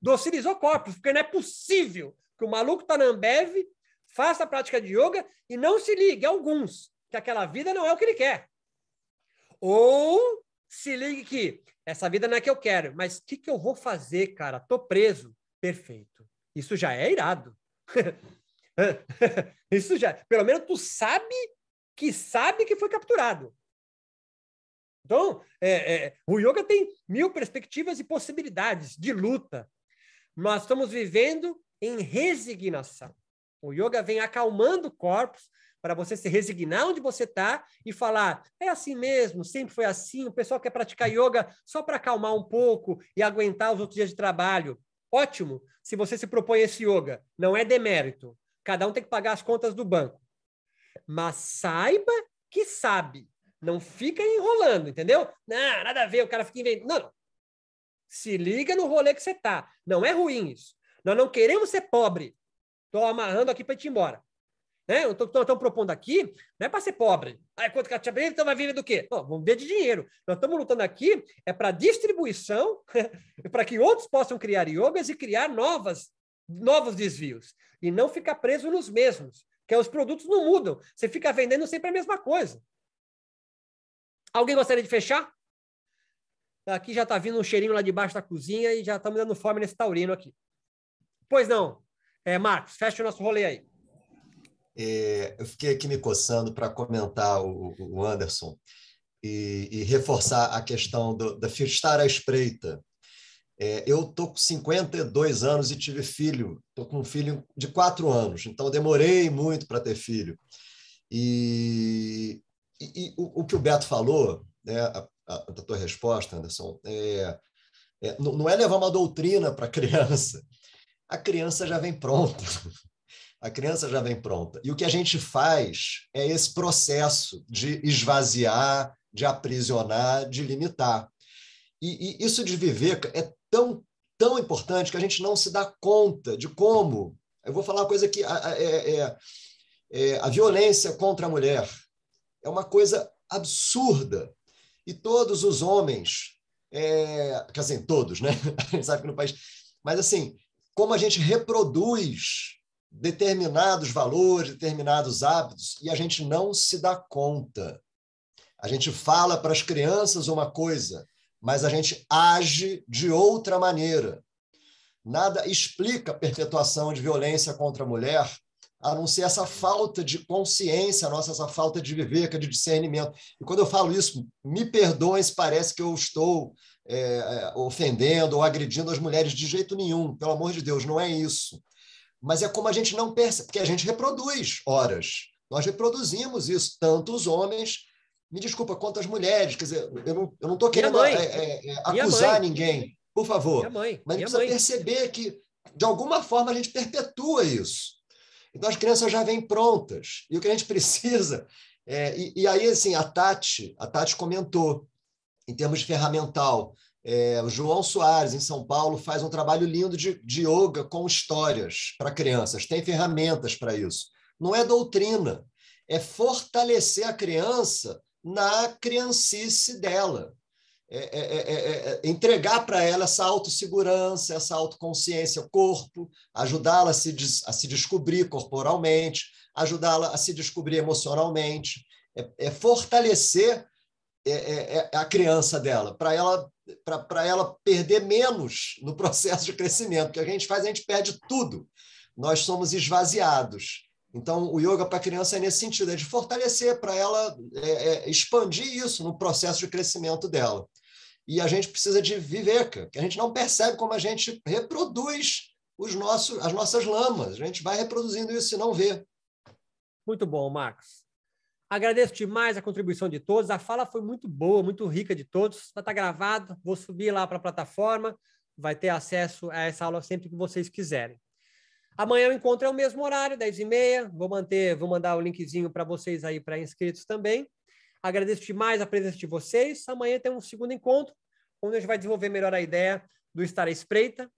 docilizou corpos, porque não é possível que o maluco tá na Ambev, faça a prática de yoga e não se ligue. Alguns que aquela vida não é o que ele quer. Ou se ligue que essa vida não é que eu quero, mas o que, que eu vou fazer, cara? Tô preso. Perfeito. Isso já é irado. Isso já. Pelo menos tu sabe que sabe que foi capturado. Então, é, é, o yoga tem mil perspectivas e possibilidades de luta. Nós estamos vivendo em resignação. O yoga vem acalmando corpos, para você se resignar onde você está e falar: é assim mesmo, sempre foi assim. O pessoal quer praticar yoga só para acalmar um pouco e aguentar os outros dias de trabalho. Ótimo, se você se propõe esse yoga, não é demérito. Cada um tem que pagar as contas do banco. Mas saiba que sabe. Não fica enrolando, entendeu? Não, nada a ver, o cara fica inventando. Não, não. Se liga no rolê que você tá. Não é ruim isso. Nós não queremos ser pobre. Estou amarrando aqui para te ir embora. Né? Estão propondo aqui, não é para ser pobre. aí quanto que a então vai viver do quê? vamos ver de dinheiro. Nós estamos lutando aqui é para distribuição, para que outros possam criar yogas e criar novas, novos desvios. E não ficar preso nos mesmos, que é, os produtos não mudam. Você fica vendendo sempre a mesma coisa. Alguém gostaria de fechar? Aqui já está vindo um cheirinho lá debaixo da cozinha e já tá estamos dando fome nesse taurino aqui. Pois não, é, Marcos, fecha o nosso rolê aí. É, eu fiquei aqui me coçando para comentar o, o Anderson e, e, reforçar a questão do, da estar à espreita. É, eu tô com 52 anos e tive filho. Tô com um filho de quatro anos, então demorei muito para ter filho. E, e, e o, o, que o Beto falou, né, a, a, a tua resposta, Anderson, é, é, não, não é levar uma doutrina para a criança. A criança já vem pronta. A criança já vem pronta. E o que a gente faz é esse processo de esvaziar, de aprisionar, de limitar. E, e isso de viver é tão, tão importante que a gente não se dá conta de como. Eu vou falar uma coisa que é, é, é, a violência contra a mulher é uma coisa absurda. E todos os homens, é, quer dizer, todos, né? A gente sabe que no país. Mas, assim, como a gente reproduz determinados valores, determinados hábitos, e a gente não se dá conta. A gente fala para as crianças uma coisa, mas a gente age de outra maneira. Nada explica a perpetuação de violência contra a mulher, a não ser essa falta de consciência nossa, essa falta de viver, é de discernimento. E quando eu falo isso, me perdoem se parece que eu estou é, ofendendo ou agredindo as mulheres de jeito nenhum. Pelo amor de Deus, não é isso mas é como a gente não percebe, porque a gente reproduz horas. Nós reproduzimos isso, tanto os homens, me desculpa, quanto as mulheres. Quer dizer, eu não estou querendo é, é, é, acusar ninguém, por favor. Mãe, mas a gente precisa mãe. perceber que, de alguma forma, a gente perpetua isso. Então, as crianças já vêm prontas. E o que a gente precisa. É, e, e, aí, assim, a Tati, a Tati comentou, em termos de ferramental, é, o João Soares, em São Paulo, faz um trabalho lindo de, de yoga com histórias para crianças, tem ferramentas para isso. Não é doutrina, é fortalecer a criança na criancice dela. É, é, é, é, é entregar para ela essa autossegurança, essa autoconsciência, o corpo, ajudá-la a se, a se descobrir corporalmente, ajudá-la a se descobrir emocionalmente, é fortalecer é, é, a criança dela, para ela para ela perder menos no processo de crescimento. O que a gente faz, a gente perde tudo. Nós somos esvaziados. Então, o yoga para a criança é nesse sentido, é de fortalecer para ela é, é, expandir isso no processo de crescimento dela. E a gente precisa de viveca, que a gente não percebe como a gente reproduz os nossos, as nossas lamas. A gente vai reproduzindo isso e não vê. Muito bom, Max. Agradeço demais a contribuição de todos. A fala foi muito boa, muito rica de todos. Vai estar tá gravado, vou subir lá para a plataforma, vai ter acesso a essa aula sempre que vocês quiserem. Amanhã o encontro é o mesmo horário, 10h30. Vou manter, vou mandar o linkzinho para vocês aí para inscritos também. Agradeço demais a presença de vocês. Amanhã tem um segundo encontro, onde a gente vai desenvolver melhor a ideia do estar à espreita.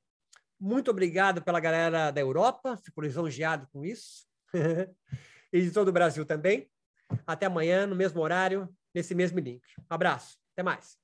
Muito obrigado pela galera da Europa, fico lisonjeado com isso. e de todo o Brasil também. Até amanhã, no mesmo horário, nesse mesmo link. Um abraço, até mais.